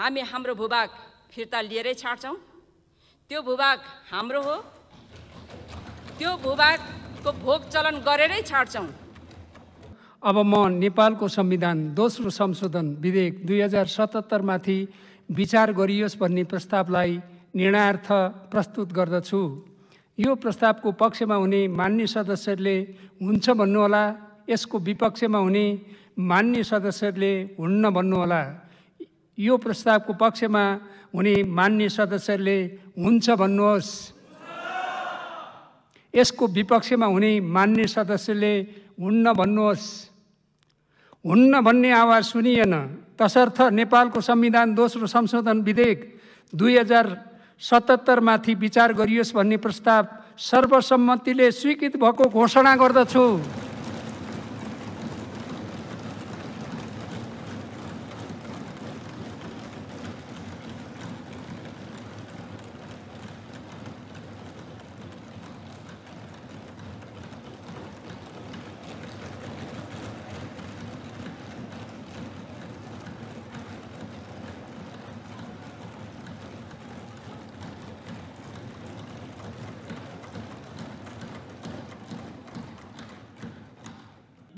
हामी हाम्रो भूभाग फिर्ता लिएरै छाड्छौँ त्यो भूभाग हाम्रो हो त्यो भूभागको भोग चलन गरेरै छाड्छौँ अब म नेपालको संविधान दोस्रो संशोधन विधेयक दुई हजार सतहत्तरमाथि विचार गरियोस् भन्ने प्रस्तावलाई निर्णयार्थ प्रस्तुत गर्दछु यो प्रस्तावको पक्षमा हुने मान्य सदस्यले हुन्छ भन्नुहोला यसको विपक्षमा हुने मान्य सदस्यले हुन्न भन्नुहोला यो प्रस्तावको पक्षमा हुने मान्य सदस्यले हुन्छ भन्नुहोस् यसको विपक्षमा हुने मान्य सदस्यले हुन्न भन्नुहोस् हुन्न भन्ने आवाज सुनिएन तसर्थ नेपालको संविधान दोस्रो संशोधन विधेयक दुई हजार सतहत्तरमाथि विचार गरियोस् भन्ने प्रस्ताव सर्वसम्मतिले स्वीकृत भएको घोषणा गर्दछु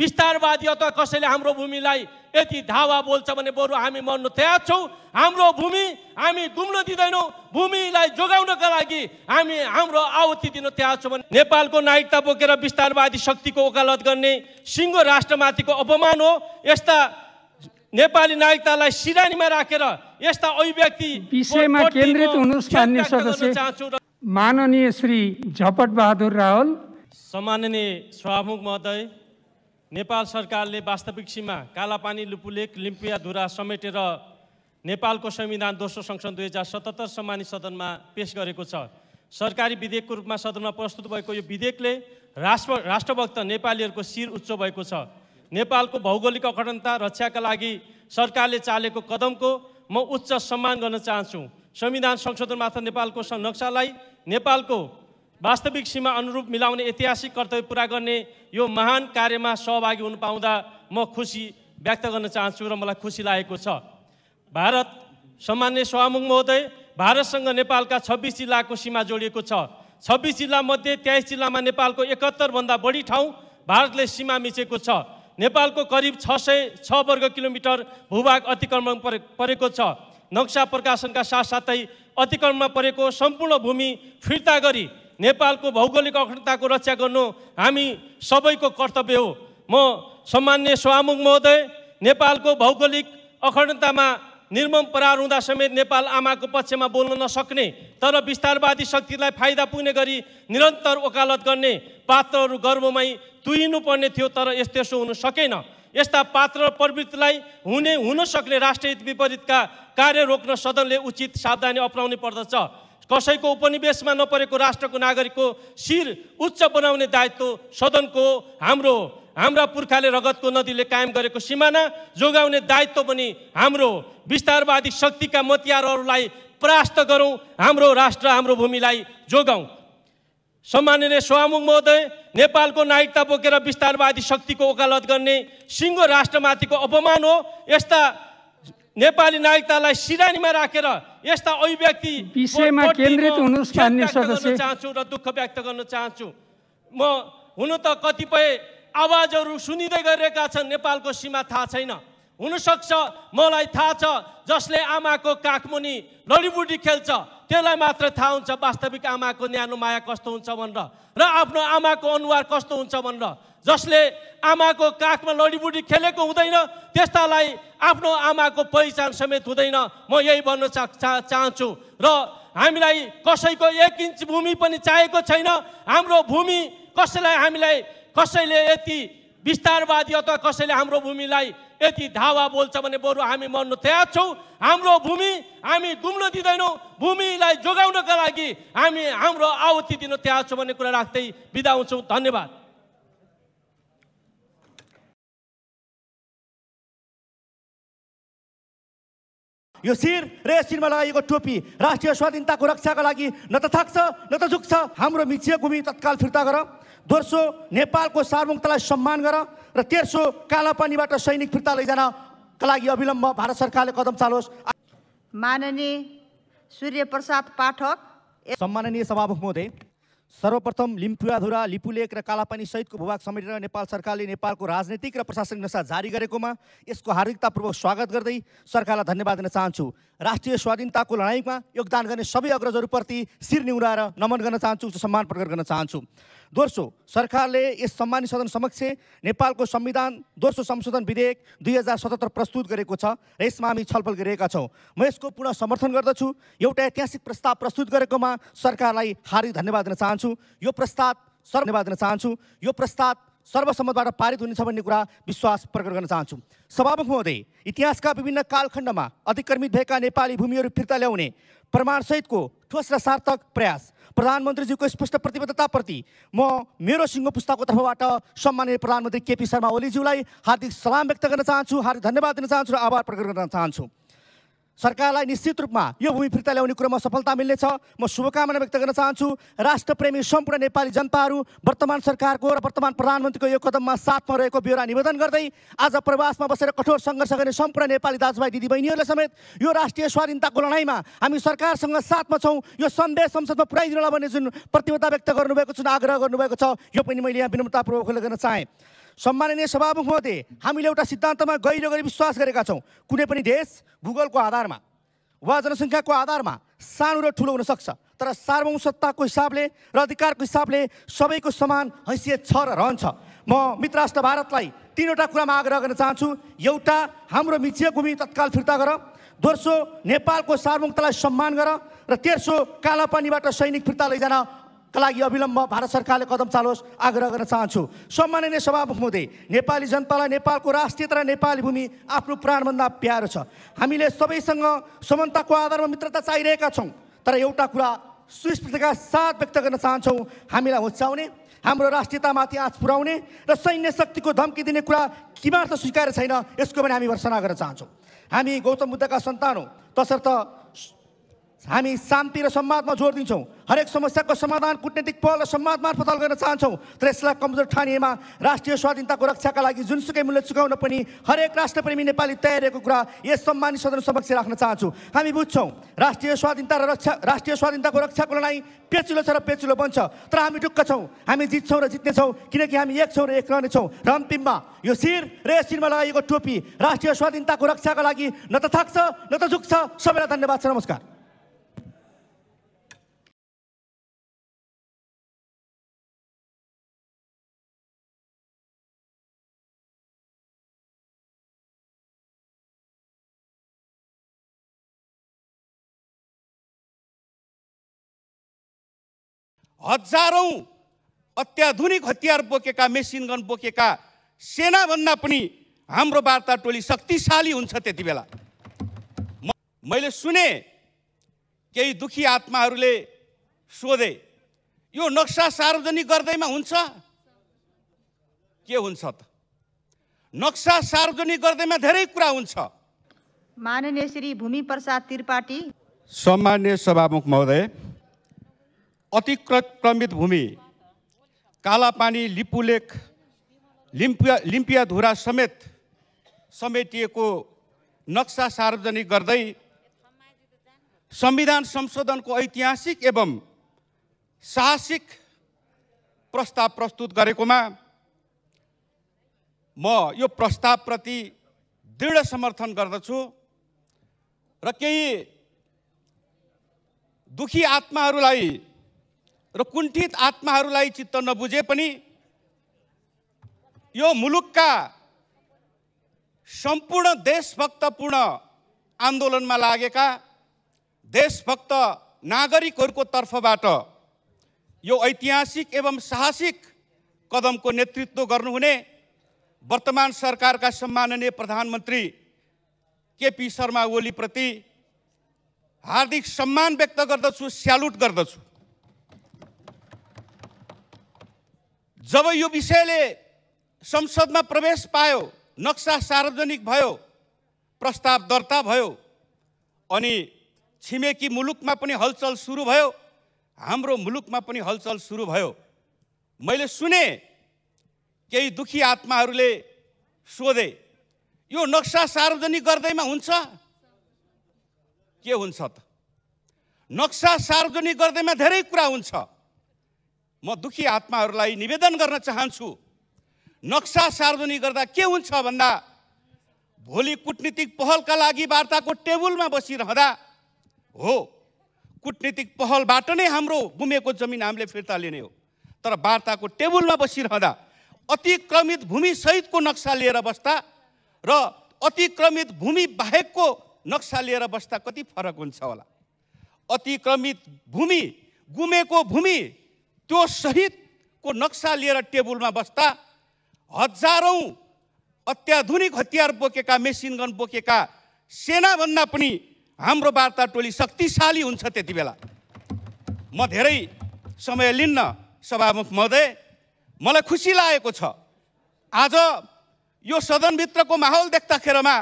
विस्तारवादी अथवा कसैले हाम्रो भूमिलाई यति धावा बोल्छ भने बरु हामी मर्नु तयार छौँ हाम्रो भूमि हामी गुम्न दिँदैनौँ भूमिलाई जोगाउनका लागि हामी हाम्रो आहुति दिन तयार छौँ भने नेपालको नागरिकता बोकेर विस्तारवादी शक्तिको वकालत गर्ने सिङ्गो राष्ट्रमाथिको अपमान हो यस्ता नेपाली नागरिकतालाई सिरानीमा राखेर यस्ता अभिव्यक्ति विषयमा केन्द्रित हुनुहोस् भन्ने माननीय श्री झपट बहादुर रावल सम्माननीय सभामुख महोदय नेपाल सरकारले वास्तविक सीमा कालापानी लुपुलेक लिम्पियाधुरा समेटेर नेपालको संविधान दोस्रो संशोधन दुई हजार सतहत्तर सम्मानित सदनमा पेस गरेको छ सरकारी विधेयकको रूपमा सदनमा प्रस्तुत भएको यो विधेयकले राष्ट्र राष्ट्रभक्त नेपालीहरूको शिर उच्च भएको छ नेपालको भौगोलिक अखण्डता रक्षाका लागि सरकारले चालेको कदमको म उच्च सम्मान गर्न चाहन्छु संविधान संशोधन संशोधनमार्फत नेपालको संरक्षालाई नेपालको वास्तविक सीमा अनुरूप मिलाउने ऐतिहासिक कर्तव्य पुरा गर्ने यो महान कार्यमा सहभागी हुन पाउँदा म खुसी व्यक्त गर्न चाहन्छु र मलाई खुसी लागेको छ भारत सामान्य सभामुख महोदय भारतसँग नेपालका छब्बिस जिल्लाको सीमा जोडिएको छ छब्बिस जिल्लामध्ये तेइस जिल्लामा नेपालको एकहत्तरभन्दा बढी ठाउँ भारतले सीमा मिचेको छ नेपालको करिब छ सय छ वर्ग किलोमिटर भूभाग अतिक्रमण परे परेको छ नक्सा प्रकाशनका साथसाथै अतिक्रमणमा परेको सम्पूर्ण भूमि फिर्ता गरी नेपालको भौगोलिक अखण्डताको रक्षा गर्नु हामी सबैको कर्तव्य हो म सम्मान्य स्वामुङ महोदय नेपालको भौगोलिक अखण्डतामा निर्मम परार हुँदा समेत नेपाल आमाको पक्षमा बोल्न नसक्ने तर विस्तारवादी शक्तिलाई फाइदा पुग्ने गरी निरन्तर वकालत गर्ने पात्रहरू गर्वमै तुहिनुपर्ने थियो तर यस्तो यसो हुन सकेन यस्ता पात्र प्रवृत्तिलाई हुने हुन सक्ने राष्ट्रहित विपरीतका कार्य रोक्न सदनले उचित सावधानी अप्नाउनु पर्दछ कसैको उपनिवेशमा नपरेको राष्ट्रको नागरिकको शिर उच्च बनाउने दायित्व सदनको हाम्रो हाम्रा पुर्खाले रगतको नदीले कायम गरेको सिमाना जोगाउने दायित्व पनि हाम्रो विस्तारवादी शक्तिका मतियारहरूलाई परास्त गरौँ हाम्रो राष्ट्र हाम्रो भूमिलाई जोगाउँ सम्माननीय स्वामुङ महोदय नेपालको नागरिकता बोकेर विस्तारवादी शक्तिको ओकालत गर्ने सिङ्गो राष्ट्रमाथिको अपमान हो यस्ता नेपाली नागरिकतालाई सिरानीमा राखेर यस्ता अभिव्यक्ति विषयमा केन्द्रित हुनुहोस् भन्ने चाहन्छु र दुःख व्यक्त गर्न चाहन्छु म हुनु त कतिपय आवाजहरू सुनिँदै गरिरहेका छन् नेपालको सीमा थाहा छैन हुनसक्छ मलाई थाहा छ जसले आमाको काखमुनि लडीबुडी खेल्छ त्यसलाई मात्र थाहा हुन्छ वास्तविक आमाको न्यानो माया कस्तो हुन्छ भनेर र आफ्नो आमाको अनुहार कस्तो हुन्छ भनेर जसले आमाको काखमा लडीबुडी खेलेको हुँदैन त्यस्तालाई आफ्नो आमाको पहिचान समेत हुँदैन म यही भन्न चा, चा चाहन्छु र हामीलाई कसैको एक इन्च भूमि पनि चाहेको छैन हाम्रो भूमि कसैलाई हामीलाई कसैले यति विस्तारवादी अथवा कसैले हाम्रो भूमिलाई यति धावा बोल्छ भने बरु हामी मर्नु तयार छौँ हाम्रो भूमि हामी गुम्न दिँदैनौँ भूमिलाई जोगाउनका लागि हामी हाम्रो आहुति दिन तयार छौँ भन्ने कुरा राख्दै बिदा हुन्छौँ धन्यवाद यो शिर र शिरमा लगाइएको टोपी राष्ट्रिय स्वाधीनताको रक्षाका लागि न त थाक्छ न त झुक्छ हाम्रो मिचिया भूमि तत्काल फिर्ता गर दोस्रो नेपालको सार्वभौमतालाई सम्मान गर र तेर्सो कालापानीबाट सैनिक फिर्ता लैजानका लागि अविलम्ब भारत सरकारले कदम चालोस् माननीय सूर्य प्रसाद पाठक सम्माननीय सभामुख महोदय सर्वप्रथम लिम्फुवाधुरा लिपुलेक र कालापानी सहितको भूभाग समेटेर नेपाल सरकारले नेपालको राजनैतिक र प्रशासनिक नशा जारी गरेकोमा यसको हार्दिकतापूर्वक स्वागत गर्दै सरकारलाई धन्यवाद दिन चाहन्छु राष्ट्रिय स्वाधीनताको लडाइँमा योगदान गर्ने सबै अग्रजहरूप्रति शिर निहुराएर नमन गर्न चाहन्छु सम्मान प्रकट गर्न चाहन्छु दोस्रो सरकारले यस सम्मानित सदन समक्ष नेपालको संविधान दोस्रो संशोधन विधेयक दुई हजार सतहत्तर प्रस्तुत गरेको छ र यसमा हामी छलफल गरिरहेका छौँ म यसको पुनः समर्थन गर्दछु एउटा ऐतिहासिक प्रस्ताव प्रस्तुत गरेकोमा सरकारलाई हार्दिक धन्यवाद दिन चाहन्छु यो प्रस्ताव सर धन्यवाद दिन चाहन्छु यो प्रस्ताव सर्वसम्मतबाट पारित हुनेछ भन्ने कुरा विश्वास प्रकट गर्न चाहन्छु सभामुख महोदय इतिहासका विभिन्न कालखण्डमा अतिक्रमित भएका नेपाली भूमिहरू फिर्ता ल्याउने प्रमाणसहितको ठोस र सार्थक प्रयास प्रधानमन्त्रीजीको स्पष्ट प्रतिबद्धताप्रति म मेरो सिङ्गो पुस्ताको तर्फबाट सम्मानित प्रधानमन्त्री केपी शर्मा ओलीज्यूलाई हार्दिक सलाम व्यक्त गर्न चाहन्छु हार्दिक धन्यवाद दिन चाहन्छु र आभार प्रकट गर्न चाहन्छु सरकारलाई निश्चित रूपमा यो भूमि फिर्ता ल्याउने कुरोमा सफलता मिल्नेछ म शुभकामना व्यक्त गर्न चाहन्छु राष्ट्रप्रेमी सम्पूर्ण नेपाली जनताहरू वर्तमान सरकारको र वर्तमान प्रधानमन्त्रीको यो कदममा साथमा रहेको बेहोरा निवेदन गर्दै आज प्रवासमा बसेर कठोर सङ्घर्ष गर्ने सम्पूर्ण नेपाली दाजुभाइ दिदीबहिनीहरूले समेत यो राष्ट्रिय स्वाधीनताको लडाइँमा हामी सरकारसँग साथमा छौँ यो सन्देश संसदमा होला भन्ने जुन प्रतिबद्धता व्यक्त गर्नुभएको जुन आग्रह गर्नुभएको छ यो पनि मैले यहाँ विनम्रतापूर्वक गर्न चाहेँ सम्माननीय सभामुख महोदय हामीले एउटा सिद्धान्तमा गहिरो गरी विश्वास गरेका छौँ कुनै पनि देश भूगोलको आधारमा वा जनसङ्ख्याको आधारमा सानो र ठुलो हुनसक्छ तर सार्वभौम सत्ताको हिसाबले र अधिकारको हिसाबले सबैको समान हैसियत छ र रहन्छ म मित्र राष्ट्र भारतलाई तिनवटा कुरामा आग्रह गर्न चाहन्छु एउटा हाम्रो मिचिया भूमि तत्काल फिर्ता गर दोस्रो नेपालको सार्वभौमतालाई सम्मान गर र तेर्सो कालापानीबाट सैनिक फिर्ता लैजान का लागि अविलम्ब भारत सरकारले कदम चालोस् आग्रह गर्न चाहन्छु सम्माननीय सभामुख महोदय नेपाली जनतालाई नेपालको राष्ट्रिय तथा नेपाली भूमि आफ्नो प्राणभन्दा प्यारो छ हामीले सबैसँग समानताको आधारमा मित्रता चाहिरहेका छौँ तर एउटा कुरा सुस्पष्टका साथ व्यक्त गर्न चाहन्छौँ हामीलाई होच्याउने हाम्रो राष्ट्रियतामाथि आँच पुर्याउने र सैन्य शक्तिको धम्की दिने कुरा किमार्थ स्वीकार छैन यसको पनि हामी भर्सना गर्न चाहन्छौँ हामी गौतम बुद्धका सन्तान हौँ तसर्थ हामी शान्ति र सम्वादमा जोड दिन्छौँ हरेक समस्याको समाधान कुटनीतिक पहल र सम्वाद मार्फत हल गर्न चाहन्छौँ तर यसलाई कमजोर ठानिएमा राष्ट्रिय स्वाधीनताको रक्षाका लागि जुनसुकै मूल्य चुकाउन पनि हरेक राष्ट्रप्रेमी नेपाली तयारिएको कुरा यस सम्मानित सदन समक्ष राख्न चाहन्छु हामी बुझ्छौँ राष्ट्रिय स्वाधीनता र रक्षा राष्ट्रिय स्वाधीनताको रक्षाको लडाइँ पेचिलो छ र पेचिलो बन्छ तर हामी ढुक्क छौँ हामी जित्छौँ र जित्नेछौँ किनकि हामी एक छौँ र एक रहनेछौँ र अन्तिममा यो शिर र यस शिरमा लगाइएको टोपी राष्ट्रिय स्वाधीनताको रक्षाका लागि न त थाक्छ न त झुक्छ सबैलाई धन्यवाद छ नमस्कार हजारौँ अत्याधुनिक हतियार बोकेका मेसिन गन बोकेका सेनाभन्दा पनि हाम्रो वार्ता टोली शक्तिशाली हुन्छ त्यति बेला मैले सुने केही दुखी आत्माहरूले सोधे यो नक्सा सार्वजनिक गर्दैमा हुन्छ के हुन्छ त नक्सा सार्वजनिक गर्दैमा धेरै कुरा हुन्छ माननीय श्री भूमि प्रसाद त्रिपाठी सम्मान्य सभामुख महोदय अतिक्रमित भूमि कालापानी लिपुलेक लिम्पिया लिम्पियाधुरा समेत समेटिएको नक्सा सार्वजनिक गर्दै संविधान संशोधनको ऐतिहासिक एवं साहसिक प्रस्ताव प्रस्तुत गरेकोमा म यो प्रस्तावप्रति दृढ समर्थन गर्दछु र केही दुखी आत्माहरूलाई र कुण्ठित आत्माहरूलाई चित्त नबुझे पनि यो मुलुकका सम्पूर्ण देशभक्तपूर्ण आन्दोलनमा लागेका देशभक्त नागरिकहरूको तर्फबाट यो ऐतिहासिक एवं साहसिक कदमको नेतृत्व गर्नुहुने वर्तमान सरकारका सम्माननीय प्रधानमन्त्री केपी शर्मा ओलीप्रति हार्दिक सम्मान व्यक्त गर्दछु स्यालुट गर्दछु जब यो विषयले संसदमा प्रवेश पायो नक्सा सार्वजनिक भयो प्रस्ताव दर्ता भयो अनि छिमेकी मुलुकमा पनि हलचल सुरु भयो हाम्रो मुलुकमा पनि हलचल सुरु भयो मैले सुने केही दुखी आत्माहरूले सोधे यो नक्सा सार्वजनिक गर्दैमा हुन्छ के हुन्छ त नक्सा सार्वजनिक गर्दैमा धेरै कुरा हुन्छ म दुखी आत्माहरूलाई निवेदन गर्न चाहन्छु नक्सा सार्वजनिक गर्दा के हुन्छ भन्दा भोलि कुटनीतिक पहलका लागि वार्ताको टेबुलमा बसिरहँदा हो कुटनीतिक पहलबाट नै हाम्रो गुमेको जमिन हामीले फिर्ता लिने हो तर वार्ताको टेबुलमा बसिरहँदा अतिक्रमित भूमिसहितको नक्सा लिएर बस्दा र अतिक्रमित भूमि बाहेकको नक्सा लिएर बस्दा कति फरक हुन्छ होला अतिक्रमित भूमि गुमेको भूमि त्यो सहितको नक्सा लिएर टेबुलमा बस्दा हजारौँ अत्याधुनिक हतियार बोकेका मेसिन गन बोकेका सेनाभन्दा पनि हाम्रो वार्ता टोली शक्तिशाली हुन्छ त्यति बेला म धेरै समय लिन्न सभामुख महोदय मलाई खुसी लागेको छ आज यो सदनभित्रको माहौल देख्दाखेरमा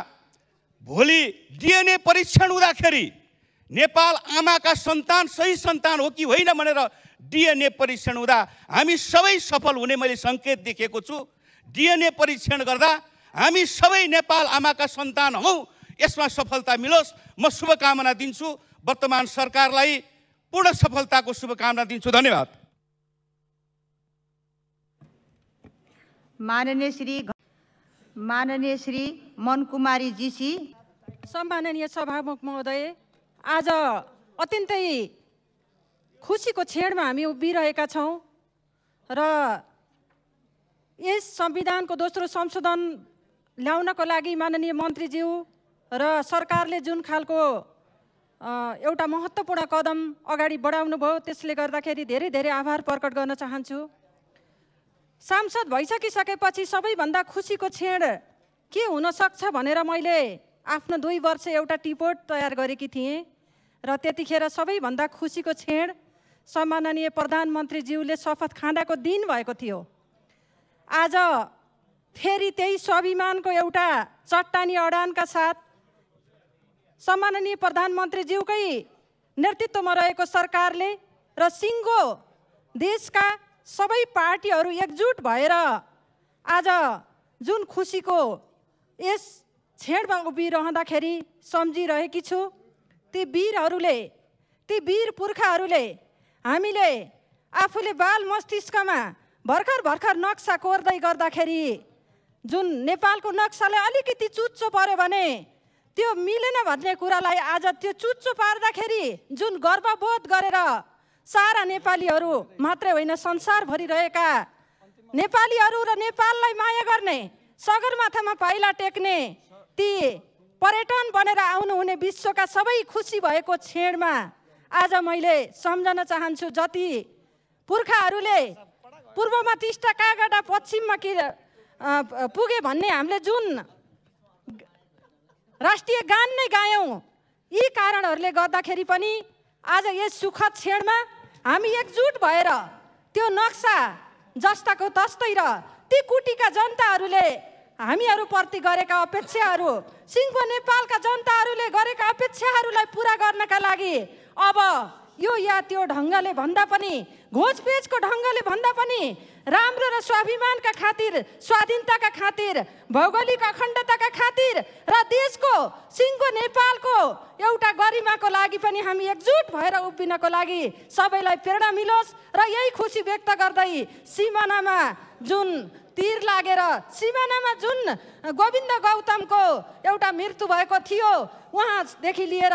भोलि डिएनए परीक्षण हुँदाखेरि नेपाल आमाका सन्तान सही सन्तान हो कि होइन भनेर डिएनए परीक्षण हुँदा हामी सबै सफल हुने मैले सङ्केत देखेको छु डिएनए परीक्षण गर्दा हामी सबै नेपाल आमाका सन्तान हौ यसमा सफलता मिलोस् म शुभकामना दिन्छु वर्तमान सरकारलाई पूर्ण सफलताको शुभकामना दिन्छु धन्यवाद माननीय श्री माननीय श्री मन कुमारी जीसी सम्माननीय सभामुख महोदय आज अत्यन्तै खुसीको छेडमा हामी उभिरहेका छौँ र यस संविधानको दोस्रो संशोधन ल्याउनको लागि माननीय मन्त्रीज्यू र सरकारले जुन खालको एउटा महत्त्वपूर्ण कदम अगाडि बढाउनु भयो त्यसले गर्दाखेरि धेरै धेरै आभार प्रकट गर्न चाहन्छु सांसद भइसकिसकेपछि सबैभन्दा खुसीको छेड के हुनसक्छ भनेर मैले आफ्नो दुई वर्ष एउटा टिपोर्ट तयार गरेकी थिएँ र त्यतिखेर सबैभन्दा खुसीको क्षण सम्माननीय प्रधानमन्त्रीज्यूले शपथ खाँदाको दिन भएको थियो आज फेरि त्यही स्वाभिमानको एउटा चट्टानी अडानका साथ सम्माननीय प्रधानमन्त्रीज्यूकै नेतृत्वमा रहेको सरकारले र सिङ्गो देशका सबै पार्टीहरू एकजुट भएर आज जुन खुसीको यस छेडमा उभिरहँदाखेरि सम्झिरहेकी छु ती वीरहरूले ती वीर पुर्खाहरूले हामीले आफूले बाल मस्तिष्कमा भर्खर भर्खर नक्सा कोर्दै गर्दाखेरि जुन नेपालको नक्सालाई अलिकति चुच्चो पऱ्यो भने त्यो मिलेन भन्ने कुरालाई आज त्यो चुच्चो पार्दाखेरि जुन गर्वबोध गरेर सारा नेपालीहरू मात्रै होइन संसारभरि रहेका नेपालीहरू र नेपाललाई माया गर्ने सगरमाथामा पाइला टेक्ने ती पर्यटन बनेर आउनुहुने विश्वका सबै खुसी भएको क्षेणमा आज मैले सम्झन चाहन्छु जति पुर्खाहरूले पूर्वमा टिस्टा कागडा पश्चिममा के पुगे भन्ने हामीले जुन राष्ट्रिय गान नै गायौँ यी कारणहरूले गर्दाखेरि पनि आज यस सुखद क्षणमा हामी एकजुट भएर त्यो नक्सा जस्ताको तस्तै र ती कुटीका जनताहरूले हामीहरूप्रति गरेका अपेक्षाहरू सिङ्गो नेपालका जनताहरूले गरेका अपेक्षाहरूलाई पुरा गर्नका लागि अब यो या त्यो ढङ्गले भन्दा पनि घोचपेचको ढङ्गले भन्दा पनि राम्रो र स्वाभिमानका खातिर स्वाधीनताका खातिर भौगोलिक अखण्डताका खातिर र देशको सिङ्गो नेपालको एउटा गरिमाको लागि पनि हामी एकजुट भएर उभिनको लागि सबैलाई प्रेरणा मिलोस् र यही खुसी व्यक्त गर्दै सिमानामा जुन तिर लागेर सिमानामा जुन गोविन्द गौतमको एउटा मृत्यु भएको थियो उहाँदेखि लिएर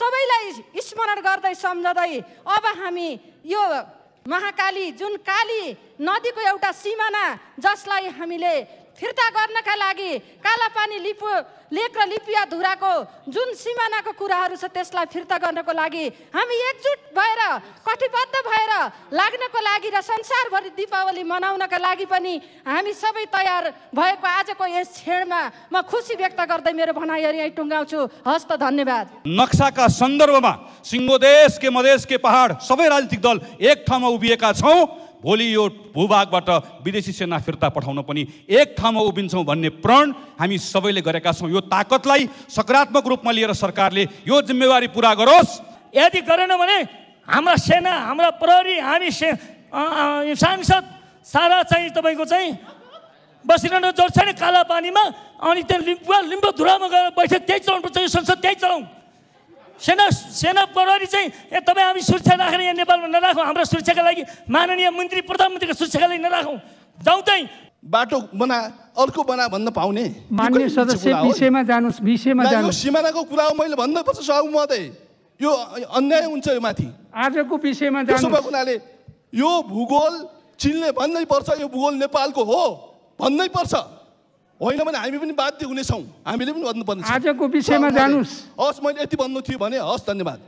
सबैलाई स्मरण गर्दै सम्झँदै अब हामी यो महाकाली जुन काली नदीको एउटा सिमाना जसलाई हामीले फिर्ता गर्नका लागि कालापानी लिपु लेक र लिपिया धुराको जुन सिमानाको कुराहरू छ त्यसलाई फिर्ता गर्नको लागि हामी एकजुट भएर कटिबद्ध भएर लाग्नको लागि र संसारभरि दिपावली मनाउनका लागि पनि हामी सबै तयार भएको आजको यस क्षणमा म खुसी व्यक्त गर्दै मेरो भनाइहरू यहीँ टुङ्गाउँछु हस्त धन्यवाद नक्साका सन्दर्भमा सिङ्गो देश के मधेस के पहाड सबै राजनीतिक दल एक ठाउँमा उभिएका छौँ भोलि यो भूभागबाट विदेशी सेना फिर्ता पठाउन पनि एक ठाउँमा उभिन्छौँ भन्ने प्रण हामी सबैले गरेका छौँ यो ताकतलाई सकारात्मक रूपमा लिएर सरकारले यो जिम्मेवारी पुरा गरोस् यदि गरेन भने हाम्रा सेना हाम्रा प्रहरी हामी से सांसद सारा चाहिँ तपाईँको चाहिँ बसिरहनु जरुरत छैन काला पानीमा अनि त्यहाँ लिम्बु लिम्बो धुरामा गएर बैठक त्यही चलाउनुपर्छ यो संसद त्यही चलाउँ सेना सेना प्रहरी चाहिँ ए तपाईँ हामी सुरक्षा राख्ने यहाँ नेपालमा नराखौँ हाम्रो सुरक्षाका लागि माननीय मन्त्री प्रधानमन्त्रीको सुरक्षाका लागि नराखौँ जाउँ चाहिँ बाटो बना अर्को बना भन्न पाउने माननीय सदस्य विषयमा जानुहोस् विषयमा जानुहोस् सिमानाको कुरा हो मैले भन्नुपर्छ सहु महोदय यो अन्याय हुन्छ यो माथि आजको विषयमा त्यसो भएको यो भूगोल चिन्ने भन्नै पर्छ यो भूगोल नेपालको हो भन्नै पर्छ होइन भने हामी पनि बाध्य हुनेछौँ हामीले पनि भन्नुपर्ने आजको विषयमा जानुहोस् हस् मैले यति भन्नु थियो भने हस् धन्यवाद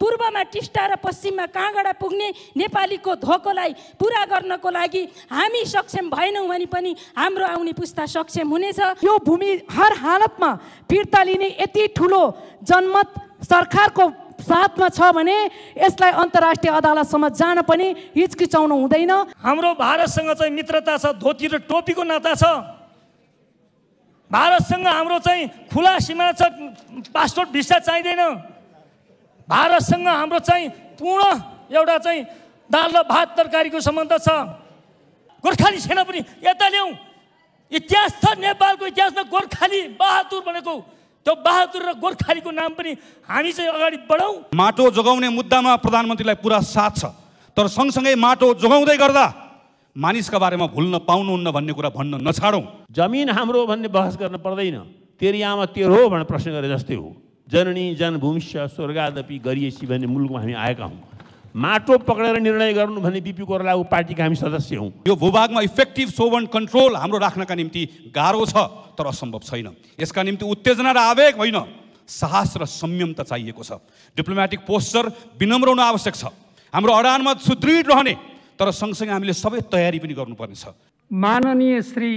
पूर्वमा टिस्टा र पश्चिममा काँगडा पुग्ने नेपालीको धोकोलाई पुरा गर्नको लागि हामी सक्षम भएनौँ भने पनि हाम्रो आउने पुस्ता सक्षम हुनेछ यो भूमि हर हालतमा फिर्ता लिने यति ठुलो जनमत सरकारको साथमा छ भने यसलाई अन्तर्राष्ट्रिय अदालतसम्म जान पनि हिचकिचाउनु हुँदैन हाम्रो भारतसँग चाहिँ मित्रता छ धोती र टोपीको नाता छ भारतसँग हाम्रो चाहिँ खुला सीमा छ पासपोर्ट भिसा चाहिँदैन भारतसँग हाम्रो चाहिँ पूर्ण एउटा चाहिँ दाल र भात तरकारीको सम्बन्ध छ गोर्खाली सेना पनि यता ल्याउँ इतिहास छ नेपालको इतिहासमा गोर्खाली बहादुर भनेको त्यो बहादुर र गोर्खालीको नाम पनि हामी चाहिँ अगाडि बढाउँ माटो जोगाउने मुद्दामा प्रधानमन्त्रीलाई पुरा साथ छ तर सँगसँगै माटो जोगाउँदै गर्दा मानिसका बारेमा भुल्न पाउनुहुन्न भन्ने कुरा भन्न नछाडौँ जमिन हाम्रो भन्ने बहस गर्न पर्दैन तेरी आमा तेरो हो भनेर प्रश्न गरे जस्तै हो जननी जनभूमिष्य स्वर्गादपि गरिएसी भन्ने मुलुकमा हामी आएका हौँ माटो पक्रेर निर्णय गर्नु भने बिपी ऊ पार्टीका हामी सदस्य हौँ यो भूभागमा इफेक्टिभ सोभन कन्ट्रोल हाम्रो राख्नका निम्ति गाह्रो छ तर असम्भव छैन यसका निम्ति उत्तेजना र आवेग होइन साहस र संयम त चाहिएको छ डिप्लोमेटिक पोस्चर विनम्र हुन आवश्यक छ हाम्रो अडानमा सुदृढ रहने तर सँगसँगै हामीले सबै तयारी पनि गर्नुपर्नेछ माननीय श्री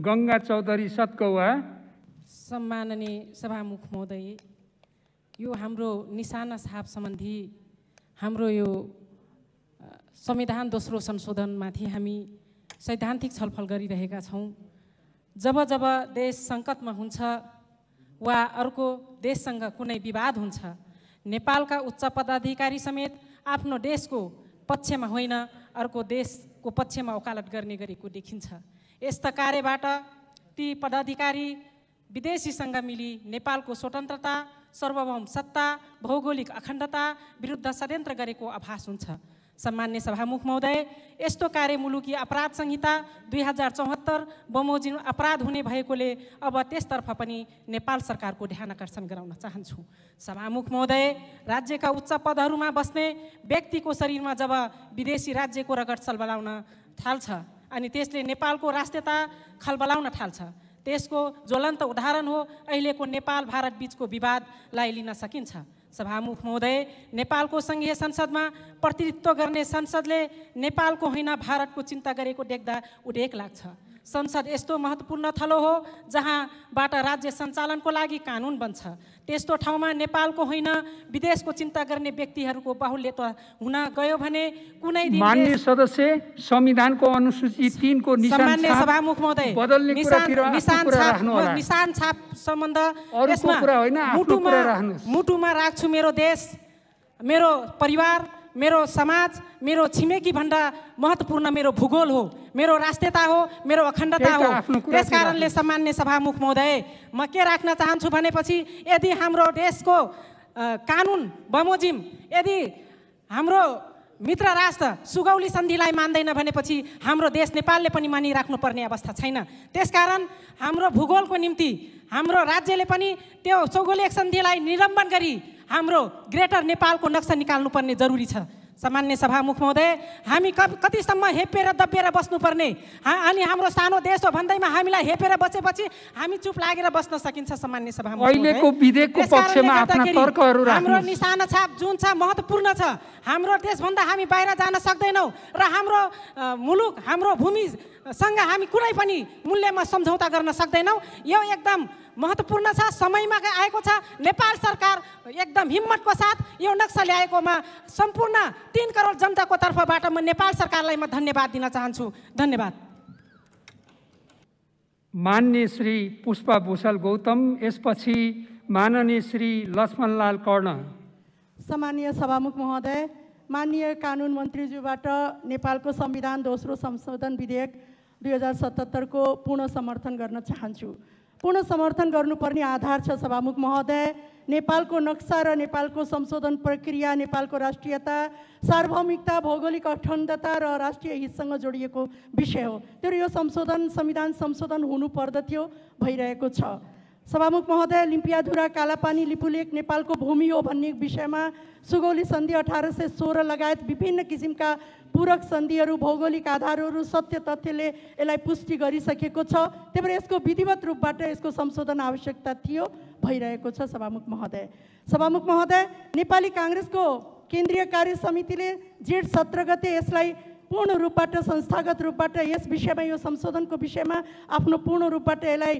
गङ्गा चौधरी सत्कौवा सम्माननीय सभामुख महोदय यो हाम्रो निशाना साहब सम्बन्धी हाम्रो यो संविधान दोस्रो संशोधनमाथि हामी सैद्धान्तिक छलफल गरिरहेका छौँ जब जब देश सङ्कटमा हुन्छ वा अर्को देशसँग कुनै विवाद हुन्छ नेपालका उच्च पदाधिकारी समेत आफ्नो देशको पक्षमा होइन अर्को देशको पक्षमा वकालत गर्ने गरेको देखिन्छ यस्ता कार्यबाट ती पदाधिकारी विदेशीसँग मिली नेपालको स्वतन्त्रता सर्वभौम सत्ता भौगोलिक अखण्डता विरुद्ध षड्यन्त्र गरेको आभास हुन्छ सम्मान्य सभामुख महोदय यस्तो कार्य मुलुकी अपराध संहिता दुई हजार चौहत्तर बमोजिम अपराध हुने भएकोले अब त्यसतर्फ पनि नेपाल सरकारको ध्यान आकर्षण गराउन चाहन्छु सभामुख महोदय राज्यका उच्च पदहरूमा बस्ने व्यक्तिको शरीरमा जब विदेशी राज्यको रगत सलबलाउन थाल्छ अनि त्यसले नेपालको राष्ट्रियता खलबलाउन थाल्छ त्यसको ज्वलन्त उदाहरण हो अहिलेको नेपाल भारत बिचको विवादलाई लिन सकिन्छ सभामुख महोदय नेपालको सङ्घीय संसदमा प्रतिनिधित्व गर्ने संसदले नेपालको होइन भारतको चिन्ता गरेको देख्दा उडेक लाग्छ संसद यस्तो महत्त्वपूर्ण थलो हो जहाँबाट राज्य सञ्चालनको लागि कानुन बन्छ त्यस्तो ठाउँमा नेपालको होइन विदेशको चिन्ता गर्ने व्यक्तिहरूको बाहुल्यता हुन गयो भने कुनै मान्य सदस्य संविधानको अनुसूची 3 सामान्य सभामुख महोदय निशान छाप सम्बन्ध मुटुमा राख्छु मेरो देश मेरो परिवार मेरो समाज मेरो छिमेकीभन्दा महत्त्वपूर्ण मेरो भूगोल हो मेरो राष्ट्रियता हो मेरो अखण्डता हो त्यस कारणले सामान्य सभामुख महोदय म के राख्न चाहन्छु भनेपछि यदि हाम्रो देशको कानुन बमोजिम यदि हाम्रो मित्र राष्ट्र सुगौली सन्धिलाई मान्दैन भनेपछि हाम्रो देश नेपालले पनि मानिराख्नुपर्ने अवस्था छैन त्यसकारण हाम्रो भूगोलको निम्ति हाम्रो राज्यले पनि त्यो सौगोलिक सन्धिलाई निलम्बन गरी हाम्रो ग्रेटर नेपालको नक्सा निकाल्नुपर्ने जरुरी छ सामान्य सभामुख महोदय हामी कतिसम्म हेपेर दबिएर बस्नुपर्ने अनि हाम्रो सानो देश हो भन्दैमा हामीलाई हेपेर बसेपछि हामी चुप लागेर बस्न सकिन्छ सामान्य सभामुख हाम्रो निशाना छाप जुन छ महत्त्वपूर्ण छ हाम्रो देशभन्दा हामी बाहिर जान सक्दैनौँ र हाम्रो मुलुक हाम्रो भूमिसँग हामी कुनै पनि मूल्यमा सम्झौता गर्न सक्दैनौँ यो एकदम महत्त्वपूर्ण छ समयमा आएको छ नेपाल सरकार एकदम हिम्मतको साथ यो नक्सा ल्याएकोमा सम्पूर्ण तिन करोड जनताको तर्फबाट म नेपाल सरकारलाई म धन्यवाद दिन चाहन्छु धन्यवाद मान्य श्री पुष्पा भूषाल गौतम यसपछि माननीय श्री लक्ष्मणलाल कर्ण सामान्य सभामुख महोदय मान्य कानुन मन्त्रीज्यूबाट नेपालको संविधान दोस्रो संशोधन विधेयक दुई हजार सतहत्तरको पूर्ण समर्थन गर्न चाहन्छु पूर्ण समर्थन गर्नुपर्ने आधार छ सभामुख महोदय नेपालको नक्सा र नेपालको संशोधन प्रक्रिया नेपालको राष्ट्रियता सार्वभौमिकता भौगोलिक अखण्डता र राष्ट्रिय हितसँग जोडिएको विषय हो तर यो संशोधन संविधान संशोधन हुनु पर्दथ्यो भइरहेको छ सभामुख महोदय लिम्पियाधुरा कालापानी लिपुलेक नेपालको भूमि हो भन्ने विषयमा सुगौली सन्धि अठार सय सोह्र लगायत विभिन्न किसिमका पूरक सन्धिहरू भौगोलिक आधारहरू सत्य तथ्यले यसलाई पुष्टि गरिसकेको छ त्यही भएर यसको विधिवत रूपबाट यसको संशोधन आवश्यकता थियो भइरहेको छ सभामुख महोदय सभामुख महोदय नेपाली काङ्ग्रेसको केन्द्रीय कार्य समितिले जेठ सत्र गते यसलाई पूर्ण रूपबाट संस्थागत रूपबाट यस विषयमा यो संशोधनको विषयमा आफ्नो पूर्ण रूपबाट यसलाई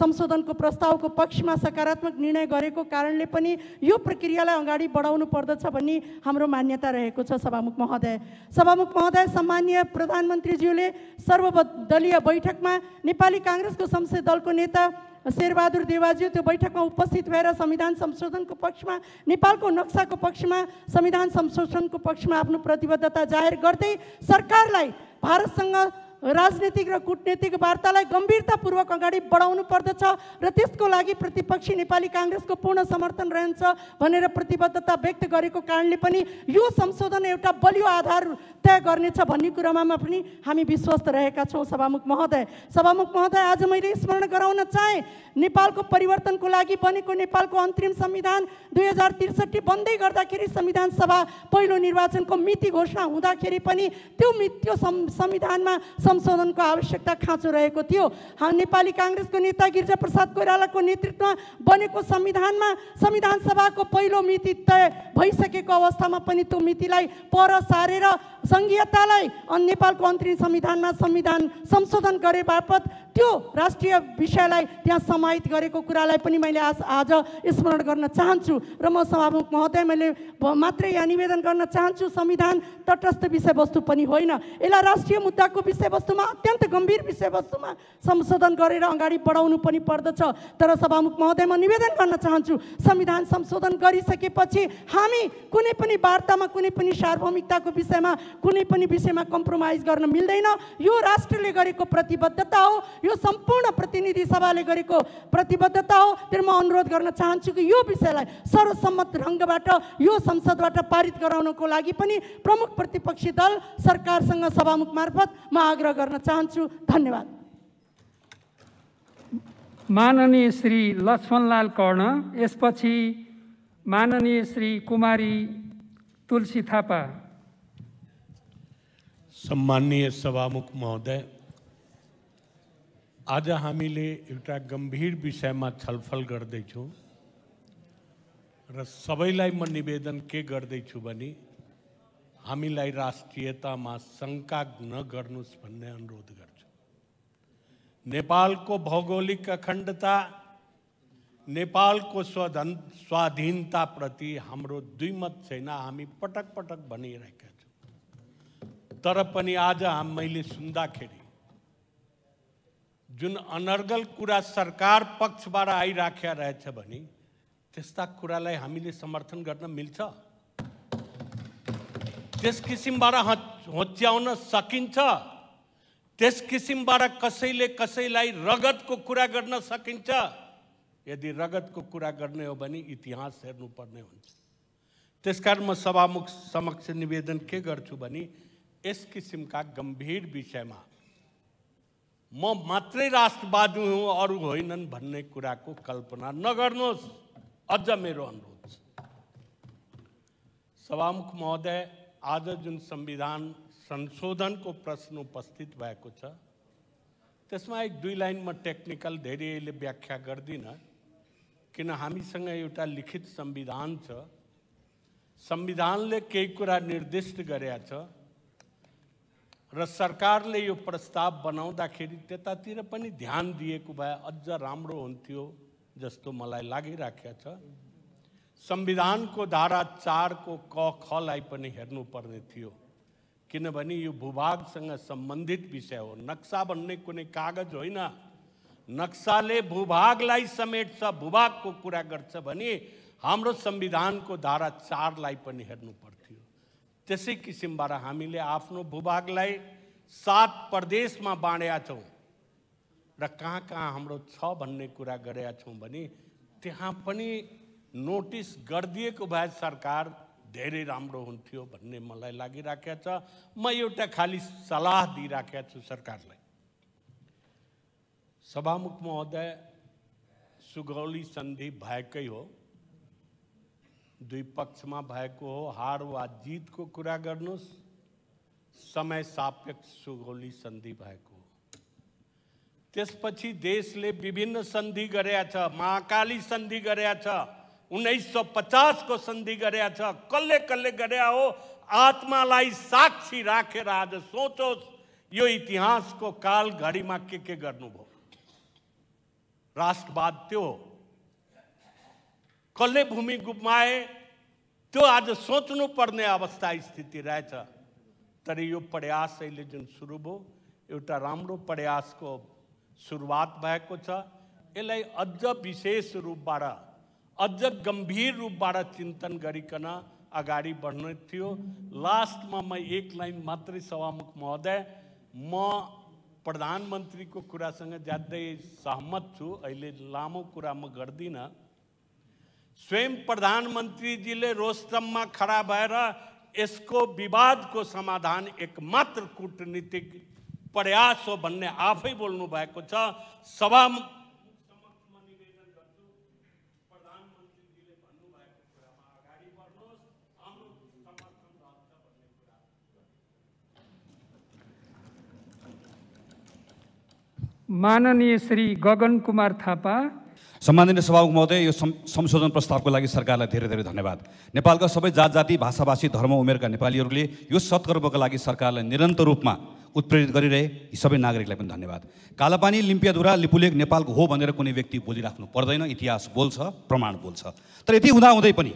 संशोधनको प्रस्तावको पक्षमा सकारात्मक निर्णय गरेको कारणले पनि यो प्रक्रियालाई अगाडि बढाउनु पर्दछ भन्ने हाम्रो मान्यता रहेको छ सभामुख महोदय सभामुख महोदय सम्मान्य प्रधानमन्त्रीज्यूले सर्वदलीय बैठकमा नेपाली काङ्ग्रेसको संसदीय दलको नेता शेरबहादुर देवाज्यू त्यो बैठकमा उपस्थित भएर संविधान संशोधनको पक्षमा नेपालको नक्साको पक्षमा संविधान संशोधनको पक्षमा आफ्नो प्रतिबद्धता जाहेर गर्दै सरकारलाई भारतसँग राजनीतिक र कुटनीतिक वार्तालाई गम्भीरतापूर्वक अगाडि बढाउनु पर्दछ र त्यसको लागि प्रतिपक्षी नेपाली काङ्ग्रेसको पूर्ण समर्थन रहन्छ भनेर प्रतिबद्धता व्यक्त गरेको कारणले पनि यो संशोधन एउटा बलियो आधार तय गर्नेछ भन्ने कुरामा पनि हामी विश्वस्त रहेका छौँ सभामुख महोदय सभामुख महोदय आज मैले स्मरण गराउन चाहे नेपालको परिवर्तनको लागि बनेको नेपालको अन्तरिम संविधान दुई हजार त्रिसठी बन्दै गर्दाखेरि संविधान सभा पहिलो निर्वाचनको मिति घोषणा हुँदाखेरि पनि त्यो त्यो संविधानमा संशोधनको आवश्यकता खाँचो रहेको थियो नेपाली काङ्ग्रेसको नेता गिरिजा प्रसाद कोइरालाको नेतृत्वमा बनेको संविधानमा संविधान सभाको पहिलो मिति तय भइसकेको अवस्थामा पनि त्यो मितिलाई पर सारेर सङ्घीयतालाई अनि नेपालको अन्तरिम संविधानमा संविधान संशोधन गरे बापत त्यो राष्ट्रिय विषयलाई त्यहाँ समाहित गरेको कुरालाई पनि मैले आज आज स्मरण गर्न चाहन्छु र म सभामुख महोदय मैले मात्रै यहाँ निवेदन गर्न चाहन्छु संविधान तटस्थ विषयवस्तु पनि होइन यसलाई राष्ट्रिय मुद्दाको विषयवस्तुमा अत्यन्त गम्भीर विषयवस्तुमा संशोधन गरेर अगाडि बढाउनु पनि पर्दछ तर सभामुख महोदय म निवेदन गर्न चाहन्छु संविधान संशोधन गरिसकेपछि हामी कुनै पनि वार्तामा कुनै पनि सार्वभौमिकताको विषयमा कुनै पनि विषयमा कम्प्रोमाइज गर्न मिल्दैन यो राष्ट्रले गरेको प्रतिबद्धता हो यो सम्पूर्ण प्रतिनिधि सभाले गरेको प्रतिबद्धता हो त्यो म अनुरोध गर्न चाहन्छु कि यो विषयलाई सर्वसम्मत ढङ्गबाट यो संसदबाट पारित गराउनको लागि पनि प्रमुख प्रतिपक्षी दल सरकारसँग सभामुख मार्फत म आग्रह गर्न चाहन्छु धन्यवाद माननीय श्री लक्ष्मणलाल कर्ण यसपछि माननीय श्री कुमारी तुलसी थापा सम्माननीय सभामुख महोदय आज हामीले एउटा गम्भीर विषयमा छलफल गर्दैछौँ र सबैलाई म निवेदन के गर्दैछु भने हामीलाई राष्ट्रियतामा शङ्का नगर्नुहोस् भन्ने अनुरोध गर्छु नेपालको भौगोलिक अखण्डता नेपालको स्वधन स्वाधीनताप्रति हाम्रो दुई मत छैन हामी पटक पटक भनिरहेका छौँ तर पनि आज हाम मैले सुन्दाखेरि जुन अनर्गल कुरा सरकार पक्षबाट आइराख्या रहेछ भने त्यस्ता कुरालाई हामीले समर्थन गर्न मिल्छ त्यस किसिमबाट होच्याउन सकिन्छ त्यस किसिमबाट कसैले कसैलाई रगतको कुरा गर्न सकिन्छ यदि रगतको कुरा गर्ने हो भने इतिहास हेर्नुपर्ने हुन्छ त्यसकारण म सभामुख समक्ष निवेदन के गर्छु भने यस किसिमका गम्भीर विषयमा म मात्रै राष्ट्रवादी हुँ अरू होइनन् भन्ने कुराको कल्पना नगर्नुहोस् अझ मेरो अनुरोध छ सभामुख महोदय आज जुन संविधान संशोधनको प्रश्न उपस्थित भएको छ त्यसमा एक दुई लाइन म टेक्निकल धेरैले व्याख्या गर्दिनँ किन हामीसँग एउटा लिखित संविधान छ संविधानले केही कुरा निर्दिष्ट गरेका छ र सरकारले यो प्रस्ताव बनाउँदाखेरि त्यतातिर पनि ध्यान दिएको भए अझ राम्रो हुन्थ्यो जस्तो मलाई लागिराखेको छ संविधानको धारा चारको क खलाई पनि हेर्नुपर्ने थियो किनभने यो भूभागसँग सम्बन्धित विषय हो नक्सा भन्ने कुनै कागज होइन नक्साले भूभागलाई समेट्छ भूभागको कुरा गर्छ भने हाम्रो संविधानको धारा चारलाई पनि हेर्नु हेर्नुपर्छ त्यसै किसिमबाट हामीले आफ्नो भूभागलाई सात प्रदेशमा बाँडेका छौँ र कहाँ कहाँ हाम्रो छ भन्ने कुरा गरेका छौँ भने नोटिस गरिदिएको सरकार धेरै राम्रो हुन्थ्यो भन्ने मलाई लागिराखेको छ म एउटा खालि सल्लाह सरकार सभामुख महोदय सुगौली सन्धि भाईक हो दुई पक्षमा भएको हो हार वा जितको कुरा गर्नुहोस् समय सापेक्ष सुगौली सन्धि भएको हो त्यसपछि देशले विभिन्न सन्धि गरेका छ महाकाली सन्धि गरेका छ उन्नाइस सौ पचासको सन्धि गरेका छ कसले कसले गरे हो आत्मालाई साक्षी राखेर आज सोचोस् यो इतिहासको काल घडीमा के के गर्नुभयो राष्ट्रवाद त्यो हो कसले भूमि गुमाए त्यो आज पर्ने अवस्था स्थिति रहेछ तर यो प्रयास अहिले जुन सुरु भयो एउटा राम्रो प्रयासको सुरुवात भएको छ यसलाई अझ विशेष रूपबाट अझ गम्भीर रूपबाट चिन्तन गरिकन अगाडि बढ्नु थियो लास्टमा म एक लाइन मात्रै सभामुख महोदय म प्रधानमन्त्रीको कुरासँग ज्यादै सहमत छु अहिले लामो कुरा म गर्दिनँ स्वयं प्रधानमन्त्रीजीले रोस्टममा खडा भएर यसको विवादको समाधान एकमात्र कुटनीतिक प्रयास हो भन्ने आफै बोल्नु भएको छ सभा माननीय श्री गगन कुमार थापा सम्माननीय सभामुख महोदय यो संशोधन प्रस्तावको लागि सरकारलाई धेरै धेरै धन्यवाद नेपालका सबै जात जाति भाषाभाषी धर्म उमेरका नेपालीहरूले यो सत्कर्मका लागि सरकारलाई निरन्तर रूपमा उत्प्रेरित गरिरहे यी सबै नागरिकलाई पनि धन्यवाद कालापानी लिम्पियाधुरा लिपुलेक नेपालको हो भनेर कुनै व्यक्ति बोलिराख्नु पर्दैन इतिहास बोल्छ प्रमाण बोल्छ तर यति हुँदाहुँदै पनि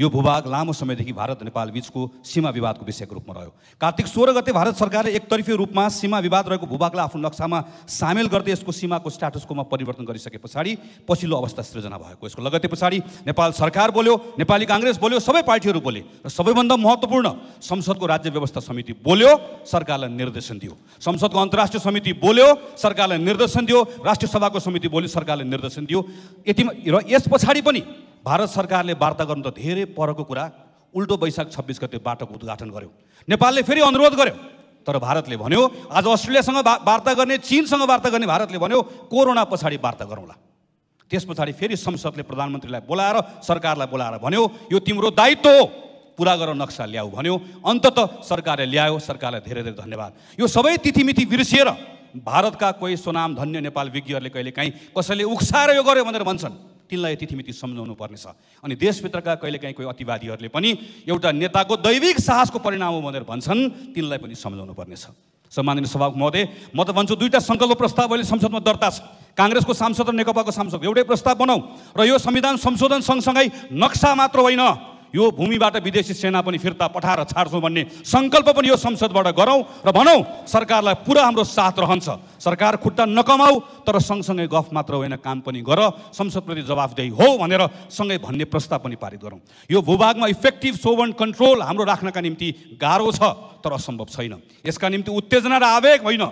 यो भूभाग लामो समयदेखि भारत नेपाल बिचको सीमा विवादको विषयको रूपमा रह्यो कार्तिक सोह्र गते भारत सरकारले एकतर्फी रूपमा सीमा विवाद रहेको भूभागलाई आफ्नो नक्सामा सामेल गर्दै यसको सीमाको स्ट्याटसकोमा परिवर्तन गरिसके पछाडि पछिल्लो अवस्था सृजना भएको यसको लगतै पछाडि नेपाल सरकार बोल्यो नेपाली काङ्ग्रेस बोल्यो सबै पार्टीहरू बोले र सबैभन्दा महत्त्वपूर्ण संसदको राज्य व्यवस्था समिति बोल्यो सरकारलाई निर्देशन दियो संसदको अन्तर्राष्ट्रिय समिति बोल्यो सरकारलाई निर्देशन दियो राष्ट्रिय सभाको समिति बोल्यो सरकारले निर्देशन दियो यति र यस पछाडि पनि भारत सरकारले वार्ता गर्नु त धेरै परको कुरा उल्टो वैशाख छब्बिस गते बाटोको उद्घाटन गर्यो नेपालले फेरि अनुरोध गर्यो तर भारतले भन्यो आज अस्ट्रेलियासँग वार्ता गर्ने चिनसँग वार्ता गर्ने भारतले भन्यो कोरोना पछाडि वार्ता गरौँला त्यस पछाडि फेरि संसदले प्रधानमन्त्रीलाई बोलाएर सरकारलाई बोलाएर भन्यो यो तिम्रो दायित्व हो पुरा गरेर नक्सा ल्याऊ भन्यो अन्तत सरकारले ल्यायो सरकारलाई धेरै धेरै धन्यवाद यो सबै तिथिमिति बिर्सिएर भारतका कोही सोनाम धन्य नेपाल विज्ञहरूले कहिलेकाहीँ कसैले उक्साएर यो गर्यो भनेर भन्छन् तिनलाई तिथिमिति सम्झाउनु पर्नेछ अनि देशभित्रका कहिलेकाहीँ कोही अतिवादीहरूले पनि एउटा नेताको दैविक साहसको परिणाम हो भनेर भन्छन् तिनलाई पनि सम्झाउनु पर्नेछ सम्माननीय सभामुख महोदय म त भन्छु दुईवटा सङ्कल्प प्रस्ताव अहिले संसदमा दर्ता छ काङ्ग्रेसको सांसद र नेकपाको सांसद एउटै प्रस्ताव बनाऊ र यो संविधान संशोधन सँगसँगै नक्सा मात्र होइन यो भूमिबाट विदेशी सेना पनि फिर्ता पठाएर छाड्छौँ भन्ने सङ्कल्प पनि यो संसदबाट गरौँ र भनौँ सरकारलाई पुरा हाम्रो साथ रहन्छ सरकार खुट्टा नकमाऊ तर सँगसँगै गफ मात्र होइन काम पनि गर संसदप्रति जवाफदेही हो भनेर सँगै भन्ने प्रस्ताव पनि पारित गरौँ यो भूभागमा इफेक्टिभ सोभन कन्ट्रोल हाम्रो राख्नका निम्ति गाह्रो छ तर असम्भव छैन यसका निम्ति उत्तेजना र आवेग होइन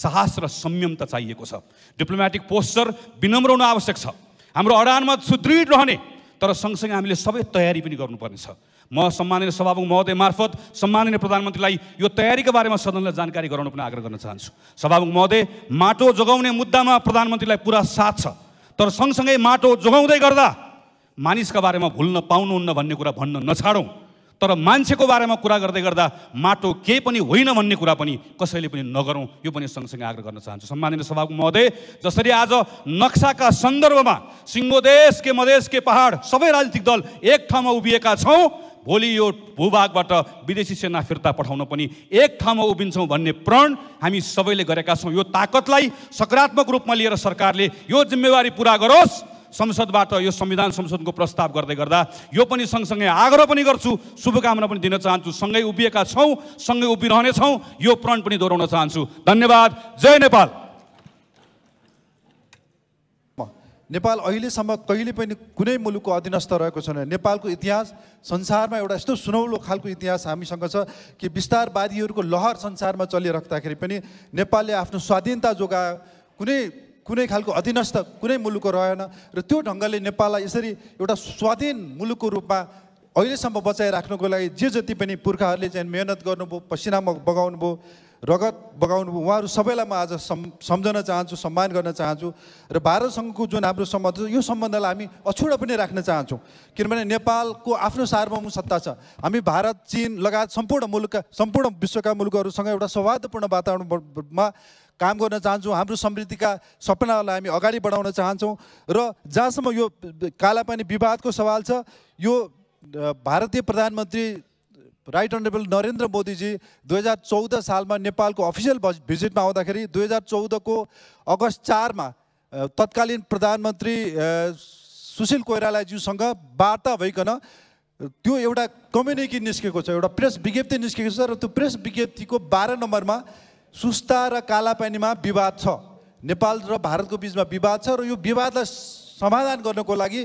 साहस र संयम त चाहिएको छ डिप्लोमेटिक पोस्चर विनम्र हुन आवश्यक छ हाम्रो अडानमा सुदृढ रहने तर सँगसँगै हामीले सबै तयारी पनि गर्नुपर्नेछ म सम्माननीय सभामुख महोदय मार्फत सम्माननीय प्रधानमन्त्रीलाई यो तयारीको बारेमा सदनलाई जानकारी गराउन पनि आग्रह गर्न चाहन्छु सभामुख महोदय माटो जोगाउने मुद्दामा प्रधानमन्त्रीलाई पुरा साथ छ तर सँगसँगै माटो जोगाउँदै गर्दा मानिसका बारेमा भुल्न पाउनुहुन्न भन्ने कुरा भन्न नछाडौँ तर मान्छेको बारेमा कुरा गर्दै गर्दा माटो केही पनि होइन भन्ने कुरा पनि कसैले पनि नगरौँ यो पनि सँगसँगै आग्रह गर्न चाहन्छु सम्मानित सभाको महोदय जसरी आज नक्साका सन्दर्भमा सिङ्गो देश के मधेस के पहाड सबै राजनीतिक दल एक ठाउँमा उभिएका छौँ भोलि यो भूभागबाट विदेशी सेना फिर्ता पठाउन पनि एक ठाउँमा उभिन्छौँ भन्ने प्रण हामी सबैले गरेका छौँ यो ताकतलाई सकारात्मक रूपमा लिएर सरकारले यो जिम्मेवारी पुरा गरोस् संसदबाट यो संविधान संशोधनको प्रस्ताव गर्दै गर्दा यो पनि सँगसँगै आग्रह पनि गर्छु शुभकामना पनि दिन चाहन्छु सँगै उभिएका छौँ सँगै उभिरहनेछौँ यो प्रण पनि दोहोऱ्याउन चाहन्छु धन्यवाद जय नेपाल नेपाल अहिलेसम्म कहिले पनि कुनै मुलुकको अधीनस्थ रहेको छैन नेपालको इतिहास संसारमा एउटा यस्तो सुनौलो खालको इतिहास हामीसँग छ कि विस्तारवादीहरूको लहर संसारमा चलिराख्दाखेरि पनि नेपालले आफ्नो स्वाधीनता जोगायो कुनै कुनै खालको अधीनस्थ कुनै मुलुकको रहेन र त्यो ढङ्गले नेपाललाई यसरी एउटा स्वाधीन मुलुकको रूपमा अहिलेसम्म बचाइराख्नुको लागि जे जति पनि पुर्खाहरूले चाहिँ मेहनत गर्नुभयो पसिनामा बगाउनु भयो रगत बगाउनु भयो उहाँहरू सबैलाई म आज सम् सम्झन चाहन्छु सम्मान गर्न चाहन्छु र भारतसँगको जुन हाम्रो सम्बन्ध छ यो सम्बन्धलाई हामी अछुडो पनि राख्न चाहन्छौँ किनभने नेपालको आफ्नो सार्वभौम सत्ता छ हामी भारत चिन लगायत सम्पूर्ण मुलुकका सम्पूर्ण विश्वका मुलुकहरूसँग एउटा सौहार्दपूर्ण वातावरणमा काम गर्न चाहन्छौँ हाम्रो समृद्धिका सपनाहरूलाई हामी अगाडि बढाउन चाहन्छौँ र जहाँसम्म यो कालापानी विवादको सवाल छ यो भारतीय प्रधानमन्त्री राइट अनरेबल नरेन्द्र मोदीजी दुई हजार चौध सालमा नेपालको अफिसियल भिजिटमा आउँदाखेरि दुई हजार चौधको अगस्त चारमा तत्कालीन प्रधानमन्त्री सुशील कोइरालाज्यूसँग वार्ता भइकन त्यो एउटा कम्युनिकी निस्केको छ एउटा प्रेस विज्ञप्ति निस्केको छ र त्यो प्रेस विज्ञप्तिको बाह्र नम्बरमा सुस्ता र कालापानीमा विवाद छ नेपाल र भारतको बिचमा विवाद छ र यो विवादलाई समाधान गर्नको लागि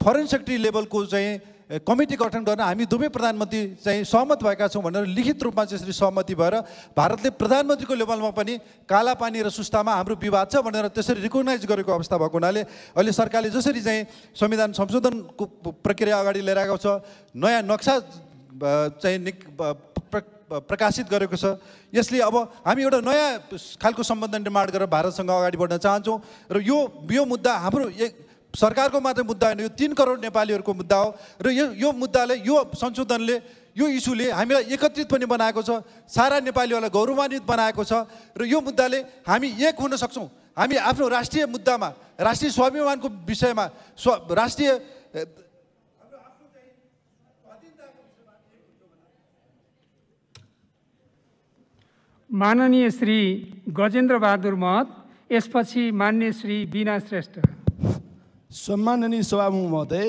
फरेन सेक्रेटरी लेभलको चाहिँ कमिटी गठन गर्न हामी दुवै प्रधानमन्त्री चाहिँ सहमत भएका छौँ भनेर लिखित रूपमा त्यसरी सहमति भएर भारतले प्रधानमन्त्रीको लेभलमा पनि कालापानी र सुस्तामा हाम्रो विवाद छ भनेर त्यसरी रिकगनाइज गरेको अवस्था भएको हुनाले अहिले सरकारले जसरी चाहिँ संविधान संशोधनको प्रक्रिया अगाडि लिएर आएको छ नयाँ नक्सा चाहिँ प्रकाशित गरेको छ यसले अब हामी एउटा नयाँ खालको सम्बन्ध निर्माण गरेर भारतसँग अगाडि बढ्न चाहन्छौँ र यो यो मुद्दा हाम्रो सरकारको मात्रै मुद्दा होइन यो तिन करोड नेपालीहरूको मुद्दा हो र यो यो मुद्दाले यो संशोधनले यो इस्युले हामीलाई एकत्रित पनि बनाएको छ सारा नेपालीहरूलाई गौरवान्वित बनाएको छ र यो मुद्दाले हामी एक हुन सक्छौँ हामी आफ्नो राष्ट्रिय मुद्दामा राष्ट्रिय स्वाभिमानको विषयमा स्व राष्ट्रिय माननीय श्री गजेन्द्र बहादुर महत यसपछि मान्य श्री बिना श्रेष्ठ सम्माननीय सभामुख महोदय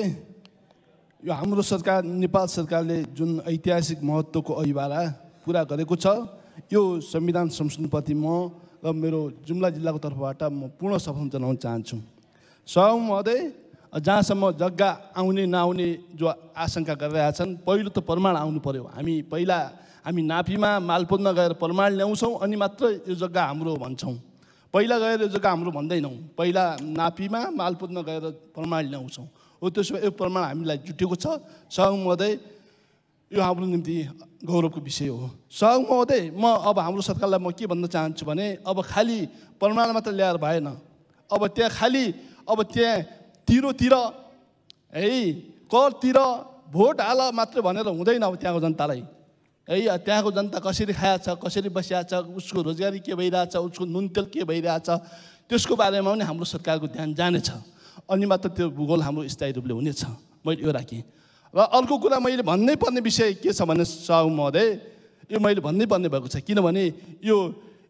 यो हाम्रो सरकार नेपाल सरकारले जुन ऐतिहासिक महत्त्वको अहिवारा पुरा गरेको छ यो संविधान संशोधनप्रति म र मेरो जुम्ला जिल्लाको तर्फबाट म पूर्ण समर्थन जनाउन चाहन्छु सभामुख महोदय जहाँसम्म जग्गा आउने नआउने जो आशंका छन् पहिलो त प्रमाण आउनु पर्यो हामी पहिला हामी नापीमा मालपोतमा गएर प्रमाण ल्याउँछौँ अनि मात्र यो जग्गा हाम्रो भन्छौँ पहिला गएर यो जग्गा हाम्रो भन्दैनौँ पहिला नापीमा मालपोतमा गएर प्रमाण ल्याउँछौँ हो त्यसो यो प्रमाण हामीलाई जुटेको छ सह महोदय यो हाम्रो निम्ति गौरवको विषय हो सह महोदय म अब हाम्रो सरकारलाई म के भन्न चाहन्छु भने अब खालि प्रमाण मात्र ल्याएर भएन अब त्यहाँ खालि अब त्यहाँ तिरोतिर है करतिर भोट हाल मात्र भनेर हुँदैन अब त्यहाँको जनतालाई है त्यहाँको जनता कसरी छ कसरी छ उसको रोजगारी के भइरहेछ उसको नुन तेल के भइरहेछ त्यसको बारेमा पनि हाम्रो सरकारको ध्यान जानेछ अनि मात्र त्यो भूगोल हाम्रो स्थायी रूपले हुनेछ मैले यो राखेँ र अर्को कुरा मैले भन्नै पर्ने विषय के छ भने सहु महोदय यो मैले भन्नै पर्ने भएको छ किनभने यो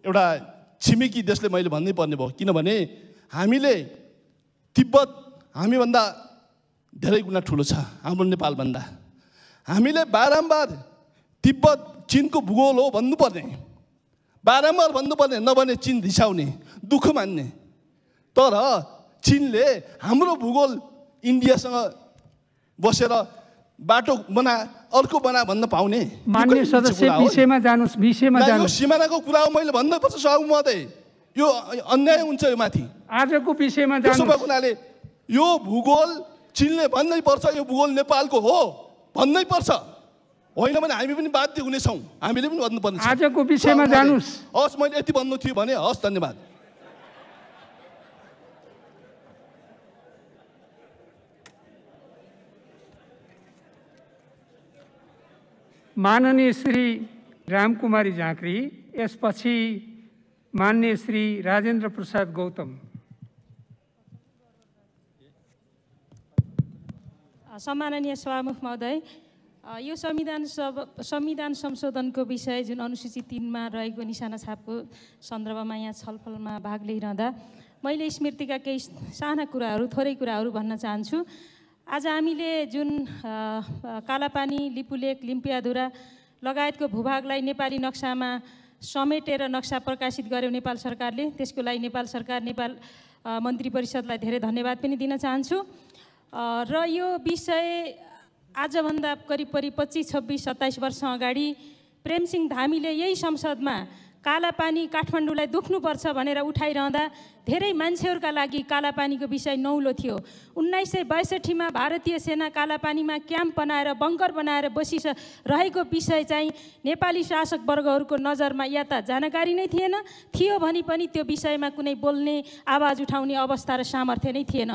एउटा छिमेकी देशले मैले भन्नै पर्ने भयो किनभने हामीले तिब्बत हामीभन्दा धेरै गुणा ठुलो छ हाम्रो नेपालभन्दा हामीले बारम्बार तिब्बत चिनको भूगोल हो भन्नुपर्ने बारम्बार भन्नुपर्ने नभने चिन रिसाउने दुःख मान्ने तर चिनले हाम्रो भूगोल इन्डियासँग बसेर बाटो बना अर्को बना भन्न पाउने सिमानाको कुरा हो मैले भन्नुपर्छ सहु महोदय यो अन्याय हुन्छ यो माथि आजको विषयमा त्यसो भएको हुनाले यो भूगोल चिनले भन्नै पर्छ यो भूगोल नेपालको हो भन्नै पर्छ होइन भने हामी पनि बाध्य हुनेछौँ हामीले पनि भन्नुपर्ने आजको विषयमा जानुहोस् हस् मैले यति भन्नु थियो भने हस् धन्यवाद माननीय श्री रामकुमारी झाँक्री यसपछि मान्य श्री राजेन्द्र प्रसाद गौतम सम्माननीय सभामुख महोदय यो संविधान सब संविधान संशोधनको विषय जुन अनुसूचित तिनमा रहेको निशाना छापको सन्दर्भमा यहाँ छलफलमा भाग लिइरहँदा मैले स्मृतिका केही साना कुराहरू थोरै कुराहरू भन्न चाहन्छु आज हामीले जुन कालापानी लिपुलेक लिम्पियाधुरा लगायतको भूभागलाई नेपाली नक्सामा समेटेर नक्सा प्रकाशित गर्यो नेपाल सरकारले त्यसको लागि नेपाल सरकार नेपाल मन्त्री परिषदलाई धेरै धन्यवाद पनि दिन चाहन्छु र यो विषय आजभन्दा करिब करिब पच्चिस छब्बिस सत्ताइस वर्ष अगाडि प्रेमसिंह धामीले यही संसदमा कालापानी काठमाडौँलाई दुख्नुपर्छ भनेर उठाइरहँदा धेरै मान्छेहरूका लागि कालापानीको विषय नौलो थियो उन्नाइस सय बैसठीमा भारतीय सेना कालापानीमा क्याम्प बनाएर बङ्कर बनाएर बसिस रहेको विषय चाहिँ नेपाली शासक शासकवर्गहरूको नजरमा या त जानकारी नै थिएन थियो भने पनि त्यो विषयमा कुनै बोल्ने आवाज उठाउने अवस्था र सामर्थ्य नै थिएन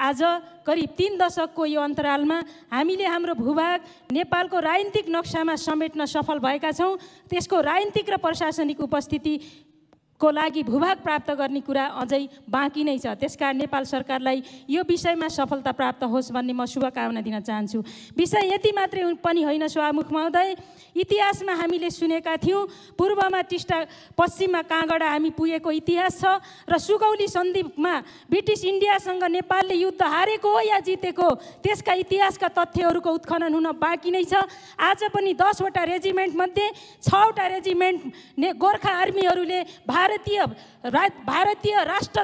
आज करिब तिन दशकको यो अन्तरालमा हामीले हाम्रो भूभाग नेपालको राजनीतिक नक्सामा समेट्न सफल भएका छौँ त्यसको राजनीतिक र प्रशासनिक उपस्थिति को लागि भूभाग प्राप्त गर्ने कुरा अझै बाँकी नै छ त्यसकारण नेपाल सरकारलाई यो विषयमा सफलता प्राप्त होस् भन्ने म शुभकामना दिन चाहन्छु विषय यति मात्रै पनि होइन स्वामुख महोदय इतिहासमा हामीले सुनेका थियौँ पूर्वमा टिस्टा पश्चिममा काँगडा हामी पुगेको इतिहास छ र सुगौली सन्धिमा ब्रिटिस इन्डियासँग नेपालले युद्ध हारेको हो या जितेको त्यसका इतिहासका तथ्यहरूको उत्खनन हुन बाँकी नै छ आज पनि दसवटा रेजिमेन्टमध्ये छवटा रेजिमेन्ट ने गोर्खा आर्मीहरूले भारत भारतीय रा भारतीय राष्ट्र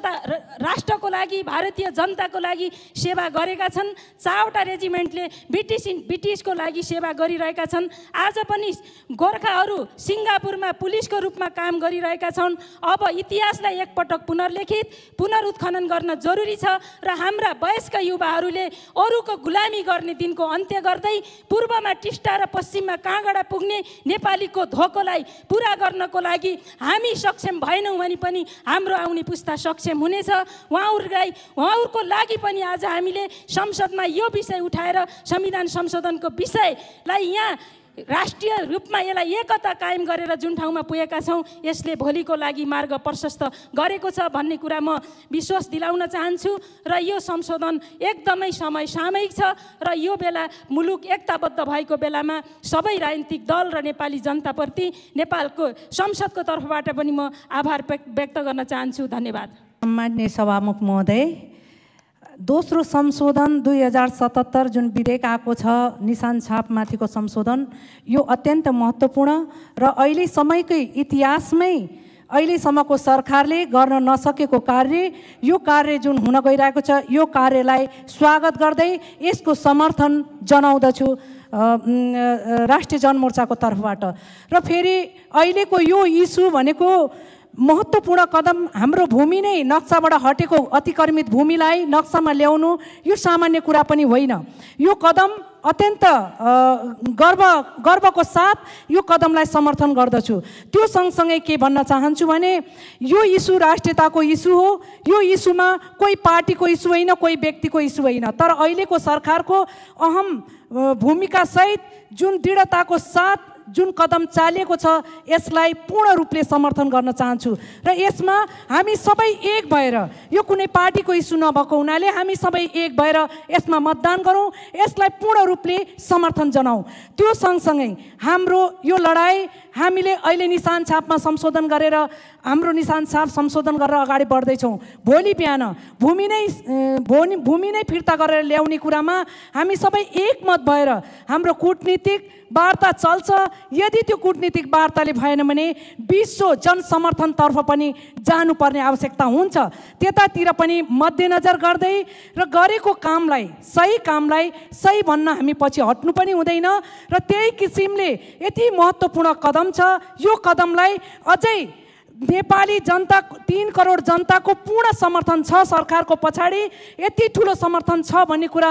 राष्ट्रको लागि भारतीय जनताको लागि सेवा गरेका छन् चारवटा रेजिमेन्टले ब्रिटिस ब्रिटिसको लागि सेवा गरिरहेका छन् आज पनि गोर्खाहरू सिङ्गापुरमा पुलिसको रूपमा काम गरिरहेका छन् अब इतिहासलाई एकपटक पुनर्लेखित पुनरुत्खनन गर्न जरुरी छ र हाम्रा वयस्क युवाहरूले अरूको गुलामी गर्ने दिनको अन्त्य गर्दै पूर्वमा टिस्टा र पश्चिममा काँगडा पुग्ने नेपालीको धोकोलाई पुरा गर्नको लागि हामी सक्षम भएनौँ भने पनि हाम्रो आउने पुस्ता सक्षम हुनेछ उहाँहरूलाई उहाँहरूको लागि पनि आज हामीले संसदमा यो विषय उठाएर संविधान संशोधनको विषयलाई यहाँ राष्ट्रिय रूपमा यसलाई एकता कायम गरेर जुन ठाउँमा पुगेका छौँ यसले भोलिको लागि मार्ग प्रशस्त गरेको छ भन्ने कुरा म विश्वास दिलाउन चाहन्छु र यो संशोधन एकदमै समय सामयिक छ र यो बेला मुलुक एकताबद्ध भएको बेलामा सबै राजनीतिक दल र नेपाली जनताप्रति नेपालको संसदको तर्फबाट पनि म आभार व्यक्त गर्न चाहन्छु धन्यवाद मान्य सभामुख महोदय दोस्रो संशोधन दुई हजार सतहत्तर जुन विधेयक आएको छ निशान छापमाथिको संशोधन यो अत्यन्त महत्त्वपूर्ण र अहिले समयकै इतिहासमै अहिलेसम्मको सरकारले गर्न नसकेको कार्य यो कार्य जुन हुन गइरहेको छ यो कार्यलाई स्वागत गर्दै यसको समर्थन जनाउँदछु राष्ट्रिय जनमोर्चाको तर्फबाट र फेरि अहिलेको यो इस्यु भनेको महत्त्वपूर्ण कदम हाम्रो भूमि नै नक्साबाट हटेको अतिक्रमित भूमिलाई नक्सामा ल्याउनु यो सामान्य कुरा पनि होइन यो कदम अत्यन्त गर्व गर्वको साथ यो कदमलाई समर्थन गर्दछु त्यो सँगसँगै के भन्न चाहन्छु भने यो इस्यु राष्ट्रियताको इस्यु हो यो इस्युमा कोही पार्टीको इस्यु होइन कोही व्यक्तिको इस्यु होइन तर अहिलेको सरकारको अहम भूमिकासहित जुन दृढताको साथ जुन कदम चालिएको छ यसलाई पूर्ण रूपले समर्थन गर्न चाहन्छु र यसमा हामी सबै एक भएर यो कुनै पार्टीको इस्यु नभएको हुनाले हामी सबै एक भएर यसमा मतदान गरौँ यसलाई पूर्ण रूपले समर्थन जनाऊ त्यो सँगसँगै हाम्रो यो लडाइँ हामीले अहिले निशान छापमा संशोधन गरेर हाम्रो निशान छाप संशोधन गरेर अगाडि बढ्दैछौँ भोलि बिहान भूमि नै भोलि भूमि नै फिर्ता गरेर ल्याउने कुरामा हामी सबै एकमत भएर हाम्रो कुटनीतिक वार्ता चल्छ यदि त्यो कुटनीतिक वार्ताले भएन भने विश्व जनसमर्थनतर्फ पनि जानुपर्ने आवश्यकता हुन्छ त्यतातिर पनि मध्यनजर गर्दै र गरेको कामलाई सही कामलाई सही भन्न हामी पछि हट्नु पनि हुँदैन र त्यही किसिमले यति महत्त्वपूर्ण कदम कदम छ यो कदमलाई अझै नेपाली जनता तिन करोड जनताको पूर्ण समर्थन छ सरकारको पछाडि यति ठुलो समर्थन छ भन्ने कुरा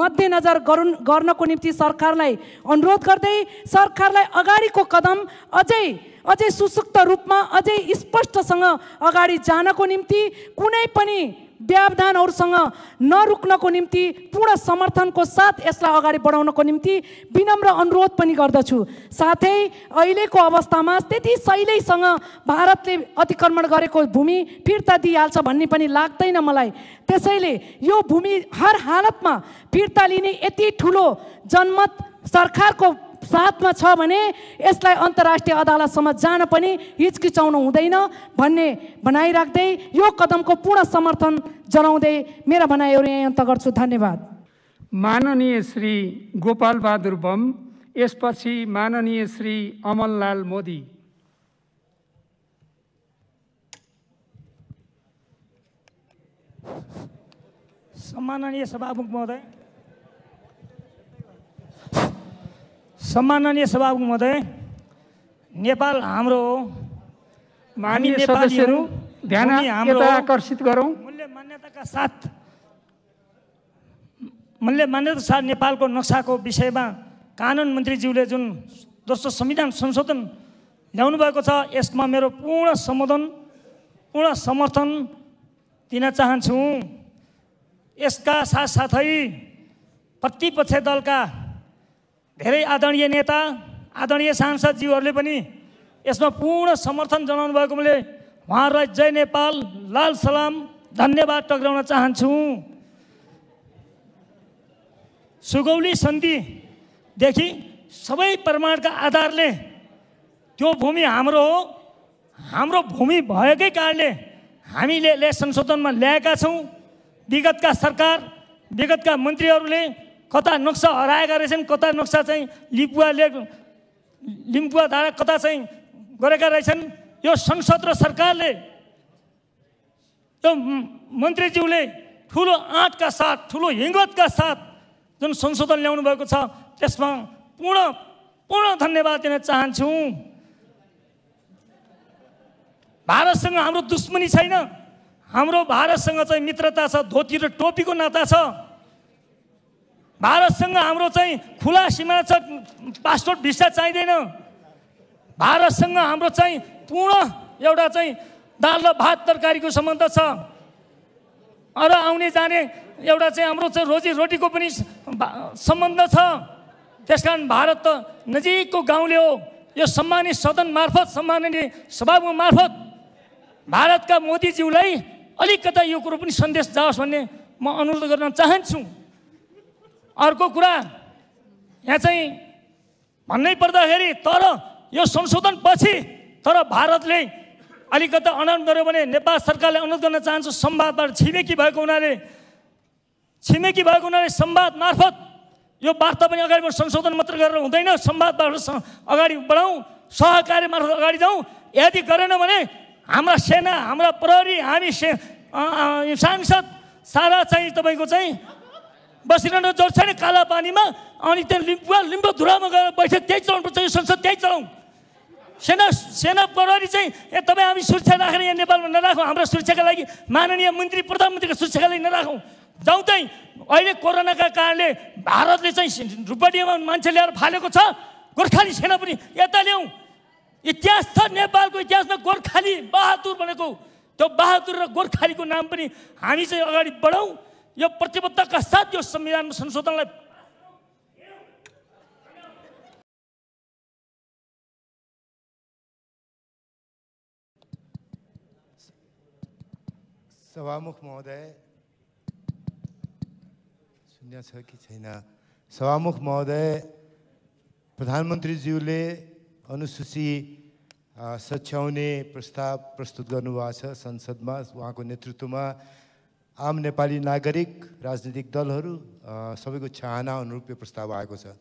मध्यनजर गर गर्नको निम्ति सरकारलाई अनुरोध गर्दै सरकारलाई अगाडिको कदम अझै अझै सुसुक्त रूपमा अझै स्पष्टसँग अगाडि जानको निम्ति कुनै पनि व्यवधानहरूसँग नरुक्नको निम्ति पूर्ण समर्थनको साथ यसलाई अगाडि बढाउनको निम्ति विनम्र अनुरोध पनि गर्दछु साथै अहिलेको अवस्थामा त्यति शैलीसँग भारतले अतिक्रमण गरेको भूमि फिर्ता दिइहाल्छ भन्ने पनि लाग्दैन मलाई त्यसैले यो भूमि हर हालतमा फिर्ता लिने यति ठुलो जनमत सरकारको साथमा छ भने यसलाई अन्तर्राष्ट्रिय अदालतसम्म जान पनि हिचकिचाउनु हुँदैन भन्ने भनाइराख्दै यो कदमको पूर्ण समर्थन जनाउँदै मेरा भनाइहरू यहाँ अन्त गर्छु धन्यवाद माननीय श्री गोपाल बहादुर बम यसपछि माननीय श्री अमललाल मोदी सम्माननीय सभामुख महोदय सम्माननीय सभामुख महोदय नेपाल हाम्रो हो सदस्यहरू ध्यान आकर्षित गरौँ मूल्य मान्यताका साथ मूल्य मान्यता साथ नेपालको नक्साको विषयमा कानुन मन्त्रीज्यूले जुन दोस्रो संविधान संशोधन ल्याउनु भएको छ यसमा मेरो पूर्ण सम्बोधन पूर्ण समर्थन दिन चाहन्छु यसका साथसाथै प्रतिपक्ष दलका धेरै आदरणीय नेता आदरणीय सांसदज्यूहरूले पनि यसमा पूर्ण समर्थन जनाउनु भएको मैले उहाँहरूलाई जय नेपाल लाल सलाम धन्यवाद टक्राउन चाहन्छु सुगौली सन्धिदेखि सबै प्रमाणका आधारले त्यो भूमि हाम्रो हो हाम्रो भूमि भएकै कारणले हामीले यस संशोधनमा ल्याएका छौँ विगतका सरकार विगतका मन्त्रीहरूले कता नक्सा हराएका रहेछन् कता नक्सा चाहिँ लिपुवाले लिम्पुवा धारा कता चाहिँ गरेका रहेछन् यो संसद र सरकारले यो मन्त्रीज्यूले ठुलो आँटका साथ ठुलो हिङ्गतका साथ जुन संशोधन ल्याउनु भएको छ त्यसमा पूर्ण पूर्ण धन्यवाद दिन चाहन्छु भारतसँग हाम्रो दुश्मनी छैन हाम्रो भारतसँग चाहिँ मित्रता छ धोती र टोपीको नाता छ भारतसँग हाम्रो चाहिँ खुला सीमा छ पासपोर्ट भिसा चाहिँदैन भारतसँग हाम्रो चाहिँ पूर्ण एउटा चाहिँ दाल र भात तरकारीको सम्बन्ध छ र आउने जाने एउटा चाहिँ हाम्रो चाहिँ रोजी रोटीको पनि सम्बन्ध छ त्यस कारण भारत त नजिकको गाउँले हो यो सम्मानित सदन मार्फत सम्माननीय सभामुख मार्फत भारतका मोदीज्यूलाई अलिकता यो कुरो पनि सन्देश जाओस् भन्ने म अनुरोध गर्न चाहन्छु अर्को कुरा यहाँ चाहिँ भन्नै पर्दाखेरि तर यो संशोधन पछि तर भारतले अलिकति अनुरोध गर्यो भने नेपाल सरकारले अनुरोध गर्न चाहन्छु सम्वादबाट छिमेकी भएको हुनाले छिमेकी भएको हुनाले संवाद मार्फत यो वार्ता पनि अगाडि बढाउँ संशोधन मात्र गरेर हुँदैन सम्वादबाट अगाडि बढाउँ सहकार्य मार्फत अगाडि जाउँ यदि गरेन भने हाम्रा सेना हाम्रा प्रहरी हामी से सांसद सारा चाहिँ तपाईँको चाहिँ बसिरहन जरुरत छैन काला पानीमा अनि त्यहाँ लिम्बुवा लिम्बू धुरामा गएर बैठक त्यही चलाउनुपर्छ यो संसद त्यही चलाउँ सेना सेना प्रहरी चाहिँ ए तपाईँ हामी सुरक्षा राखेर यहाँ नेपालमा नराखौँ हाम्रो सुरक्षाका लागि माननीय मन्त्री प्रधानमन्त्रीको सुरक्षाका लागि नराखौँ जाउँ चाहिँ अहिले कोरोनाका कारणले भारतले चाहिँ रुपडियामा मान्छे ल्याएर फालेको छ गोर्खाली सेना पनि यता ल्याउँ इतिहास छ नेपालको इतिहासमा गोर्खाली बहादुर भनेको त्यो बहादुर र गोर्खालीको नाम पनि हामी चाहिँ अगाडि बढाउँ यो प्रतिबद्धताका साथ यो संविधान संशोधनलाई सभामुख महोदय शून्य छ कि छैन सभामुख महोदय प्रधानमन्त्रीज्यूले अनुसूची सच्याउने प्रस्ताव प्रस्तुत गर्नुभएको छ संसदमा उहाँको नेतृत्वमा आम नेपाली नागरिक राजनीतिक दलहरू सबैको चाहना अनुरूप यो प्रस्ताव आएको छ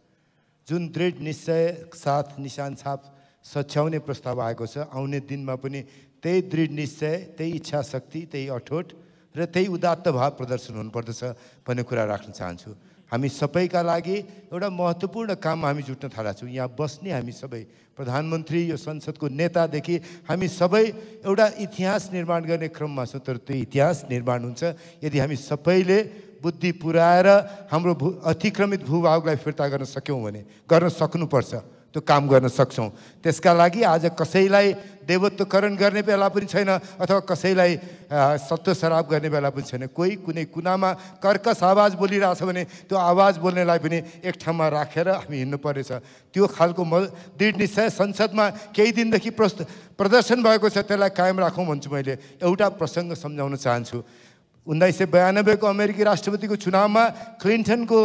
जुन दृढ निश्चय साथ निशान छाप सच्याउने प्रस्ताव आएको छ आउने दिनमा पनि त्यही दृढ निश्चय त्यही इच्छा शक्ति त्यही अठोट र त्यही उदात्त भाव प्रदर्शन हुनुपर्दछ भन्ने कुरा राख्न चाहन्छु हामी सबैका लागि एउटा महत्त्वपूर्ण काम हामी जुट्न थाला छौँ यहाँ बस्ने हामी सबै प्रधानमन्त्री यो संसदको नेतादेखि हामी सबै एउटा इतिहास निर्माण गर्ने क्रममा छौँ तर त्यो इतिहास निर्माण हुन्छ यदि हामी सबैले बुद्धि पुऱ्याएर हाम्रो भू अतिक्रमित भूभागलाई फिर्ता गर्न सक्यौँ भने गर्न सक्नुपर्छ त्यो काम गर्न सक्छौँ त्यसका लागि आज कसैलाई देवत्वकरण गर्ने बेला पनि छैन अथवा कसैलाई सत्व श्राप गर्ने बेला पनि छैन कोही कुनै कुनामा कर्कस आवाज बोलिरहेछ भने त्यो आवाज बोल्नेलाई पनि एक ठाउँमा राखेर रा, हामी पर्नेछ त्यो खालको म दृढ निश्चय संसदमा केही दिनदेखि प्रस्त प्रदर्शन भएको छ त्यसलाई कायम राखौँ भन्छु मैले एउटा प्रसङ्ग सम्झाउन चाहन्छु उन्नाइस सय बयानब्बेको अमेरिकी राष्ट्रपतिको चुनावमा क्लिन्टनको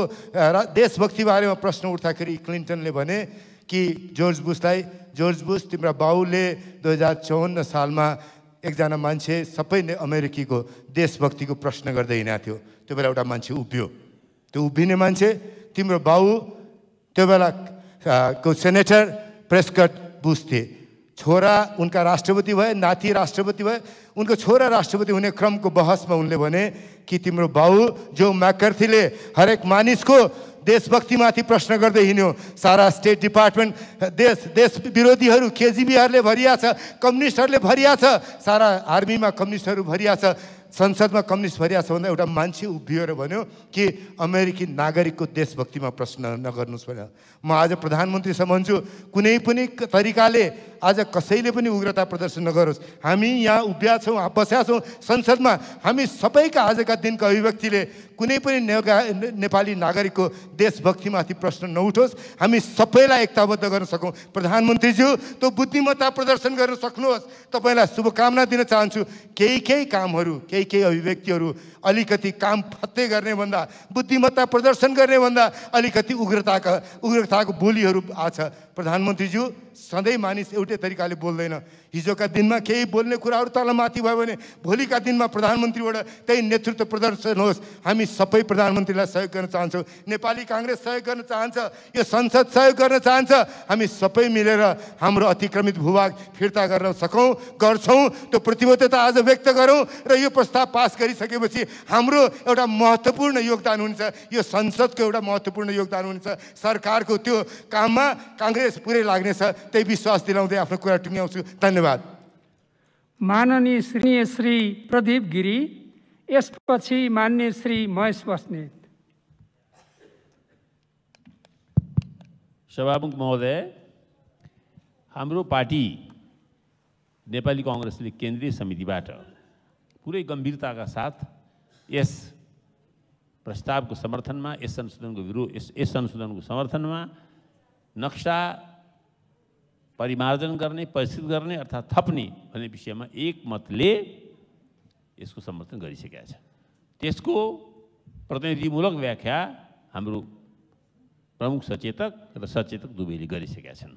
देशभक्ति बारेमा प्रश्न उठ्दाखेरि क्लिन्टनले भने कि जोर्ज बुसलाई जोर्ज बुस तिम्रो बाउले दुई हजार चौवन्न सालमा एकजना मान्छे सबै नै अमेरिकीको देशभक्तिको प्रश्न गर्दै हिँडेको थियो त्यो बेला एउटा मान्छे उभियो त्यो उभिने मान्छे तिम्रो बाउ त्यो बेला को सेनेटर प्रेसकट बुस थिए छोरा उनका राष्ट्रपति भए नाति राष्ट्रपति भए उनको छोरा राष्ट्रपति हुने क्रमको बहसमा उनले भने कि तिम्रो बाउ जो म्याकर्थीले हरेक मानिसको देशभक्तिमाथि प्रश्न गर्दै हिँड्यो सारा स्टेट डिपार्टमेन्ट देश देश विरोधीहरू केजिबीहरूले भरिया छ कम्युनिस्टहरूले भरिया छ सारा आर्मीमा कम्युनिस्टहरू भरिया छ संसदमा कम्युनिस्ट भरिया छ भन्दा एउटा मान्छे उभिएर भन्यो कि अमेरिकी नागरिकको देशभक्तिमा प्रश्न नगर्नुहोस् भनेर म आज प्रधानमन्त्रीसम्म भन्छु कुनै पनि तरिकाले आज कसैले पनि उग्रता प्रदर्शन नगरोस् हामी यहाँ उभ्या छौँ बस्या छौँ संसदमा हामी सबैका आजका दिनका अभिव्यक्तिले कुनै पनि नेपाली नागरिकको देशभक्तिमाथि प्रश्न नउठोस् हामी सबैलाई एकताबद्ध गर्न सकौँ प्रधानमन्त्रीज्यू त्यो बुद्धिमत्ता प्रदर्शन गर्न सक्नुहोस् तपाईँलाई शुभकामना दिन चाहन्छु केही केही कामहरू केही केही अभिव्यक्तिहरू अलिकति काम फत्ते गर्नेभन्दा बुद्धिमत्ता प्रदर्शन गर्नेभन्दा अलिकति उग्रताका उग्रताको बोलीहरू आछ प्रधानमन्त्रीज्यू सधैँ मानिस एउटै हामीले तरिकाले बोल्दैन हिजोका दिनमा केही बोल्ने कुराहरू तल माथि भयो भने भोलिका दिनमा प्रधानमन्त्रीबाट त्यही नेतृत्व प्रदर्शन होस् हामी सबै प्रधानमन्त्रीलाई सहयोग गर्न चाहन्छौँ नेपाली काङ्ग्रेस सहयोग गर्न चाहन्छ यो संसद सहयोग गर्न चाहन्छ हामी सबै मिलेर हाम्रो अतिक्रमित भूभाग फिर्ता गर्न सकौँ गर्छौँ त्यो प्रतिबद्धता आज व्यक्त गरौँ र यो प्रस्ताव पास गरिसकेपछि हाम्रो एउटा महत्त्वपूर्ण योगदान हुन्छ यो संसदको एउटा महत्त्वपूर्ण योगदान हुन्छ सरकारको त्यो काममा काङ्ग्रेस पुरै लाग्नेछ त्यही विश्वास दिलाउँदै आफ्नो कुरा टुङ्ग्याउँछु धन्यवाद धन्यवाद माननीय श्री श्री प्रदीप गिरी यसपछि मान्य श्री महेश बस्नेत सभामुख महोदय हाम्रो पार्टी नेपाली कङ्ग्रेसले केन्द्रीय समितिबाट पुरै गम्भीरताका साथ यस प्रस्तावको समर्थनमा यस संशोधनको विरोध यस यस संशोधनको समर्थनमा नक्सा परिमार्जन गर्ने परिस्थित गर्ने अर्थात् थप्ने भन्ने विषयमा एक मतले यसको समर्थन गरिसकेका छ त्यसको प्रतिनिधिमूलक व्याख्या हाम्रो प्रमुख सचेतक र सचेतक दुवैले गरिसकेका छन्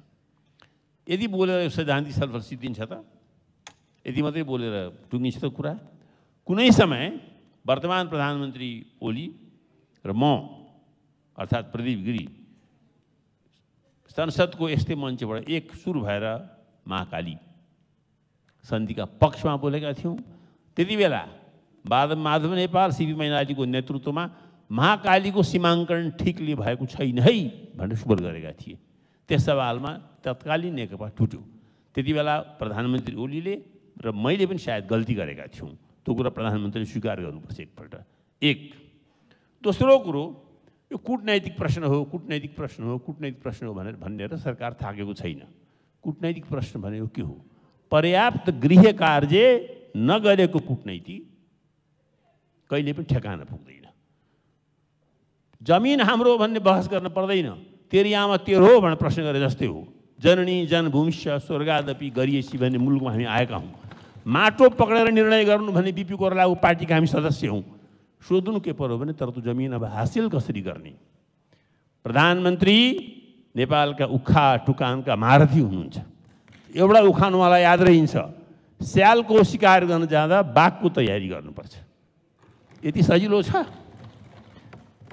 यदि बोलेर यो सैद्धान्तिक सलफल सिद्धिन्छ त यदि मात्रै बोलेर टुङ्गिन्छ त कुरा कुनै समय वर्तमान प्रधानमन्त्री ओली र म अर्थात् प्रदीप गिरी संसदको यस्तै मञ्चबाट एक सुर भएर महाकाली सन्धिका पक्षमा बोलेका थियौँ त्यति बेला बाद माधव नेपाल सिपी मैनालीको नेतृत्वमा महाकालीको सीमाङ्कन ठिकले भएको छैन है भनेर स्वर गरेका थिए त्यस सवालमा तत्कालीन नेकपा टुट्यो त्यति बेला प्रधानमन्त्री ओलीले र मैले पनि सायद गल्ती गरेका थियौँ त्यो कुरा प्रधानमन्त्रीले स्वीकार गर्नुपर्छ एकपल्ट एक दोस्रो कुरो यो कुटनैतिक प्रश्न हो कुटनैतिक प्रश्न हो कुटनैतिक प्रश्न हो भनेर भनेर सरकार थाकेको छैन कुटनैतिक प्रश्न भनेको के हो पर्याप्त गृह कार्य नगरेको कुटनीति कहिले पनि ठेकान पुग्दैन जमिन हाम्रो भन्ने बहस गर्न पर्दैन तेरी आमा तेरो हो भनेर प्रश्न गरे जस्तै हो जननी जनभूमि स्वर्गादपि गरिएसी भन्ने मुलुकमा हामी आएका हौँ माटो पक्रेर निर्णय गर्नु भन्ने बिपी कोर्लाको पार्टीका हामी सदस्य हौँ सोध्नु के पर्यो भने तर त्यो जमिन अब हासिल कसरी गर्ने प्रधानमन्त्री नेपालका उखा टुकानका महारथी हुनुहुन्छ एउटा उखान उहाँलाई याद रहन्छ स्यालको सिकार गर्न जाँदा बाघको तयारी गर्नुपर्छ यति सजिलो छ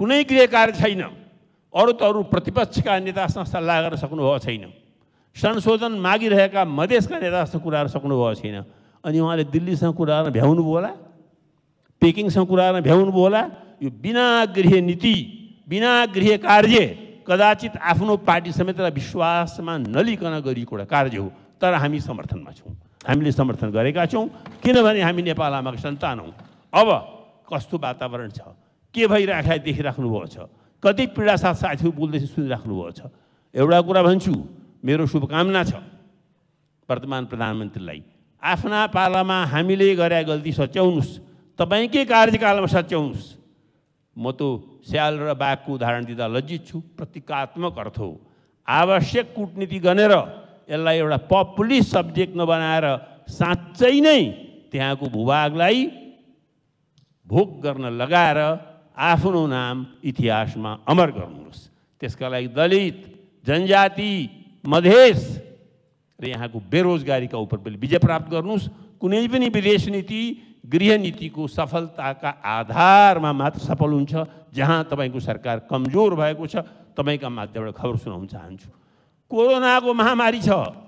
कुनै कार्य छैन अरू त अरू प्रतिपक्षका नेतासँग सल्लाह गर्न सक्नुभएको छैन संशोधन मागिरहेका मधेसका नेतासँग कुरा गर्न सक्नुभएको छैन अनि उहाँले दिल्लीसँग कुरा गर्न भ्याउनु होला पेकिङसँग कुरा भ्याउनुभयो होला यो बिना गृह नीति बिना गृह कार्य कदाचित आफ्नो पार्टी र विश्वासमा नलिकन गरिएको एउटा कार्य हो तर हामी समर्थनमा छौँ हामीले समर्थन गरेका छौँ किनभने हामी नेपाल आमाको सन्तान हौँ अब कस्तो वातावरण छ के भइराख देखिराख्नुभएको छ कति पीडा साथ साथीहरू बोल्दैछ सुनिराख्नुभएको छ एउटा कुरा भन्छु मेरो शुभकामना छ वर्तमान प्रधानमन्त्रीलाई आफ्ना पालामा हामीले गरे गल्ती सच्याउनुहोस् तपाईँकै कार्यकालमा सच्याउँस् म त स्याल र बाघको उदाहरण दिँदा लज्जित छु प्रतीकात्मक अर्थ हो आवश्यक कुटनीति गरेर यसलाई एउटा पपुलिस्ट सब्जेक्ट नबनाएर साँच्चै नै त्यहाँको भूभागलाई भोग गर्न लगाएर आफ्नो नाम इतिहासमा अमर गर्नुहोस् त्यसका लागि दलित जनजाति मधेस र यहाँको बेरोजगारीका उप विजय प्राप्त गर्नुहोस् कुनै पनि विदेश नीति गृहनीतिको सफलताका आधारमा मात्र सफल हुन्छ जहाँ तपाईँको सरकार कमजोर भएको छ तपाईँका माध्यमबाट खबर सुनाउन चाहन्छु कोरोनाको महामारी छ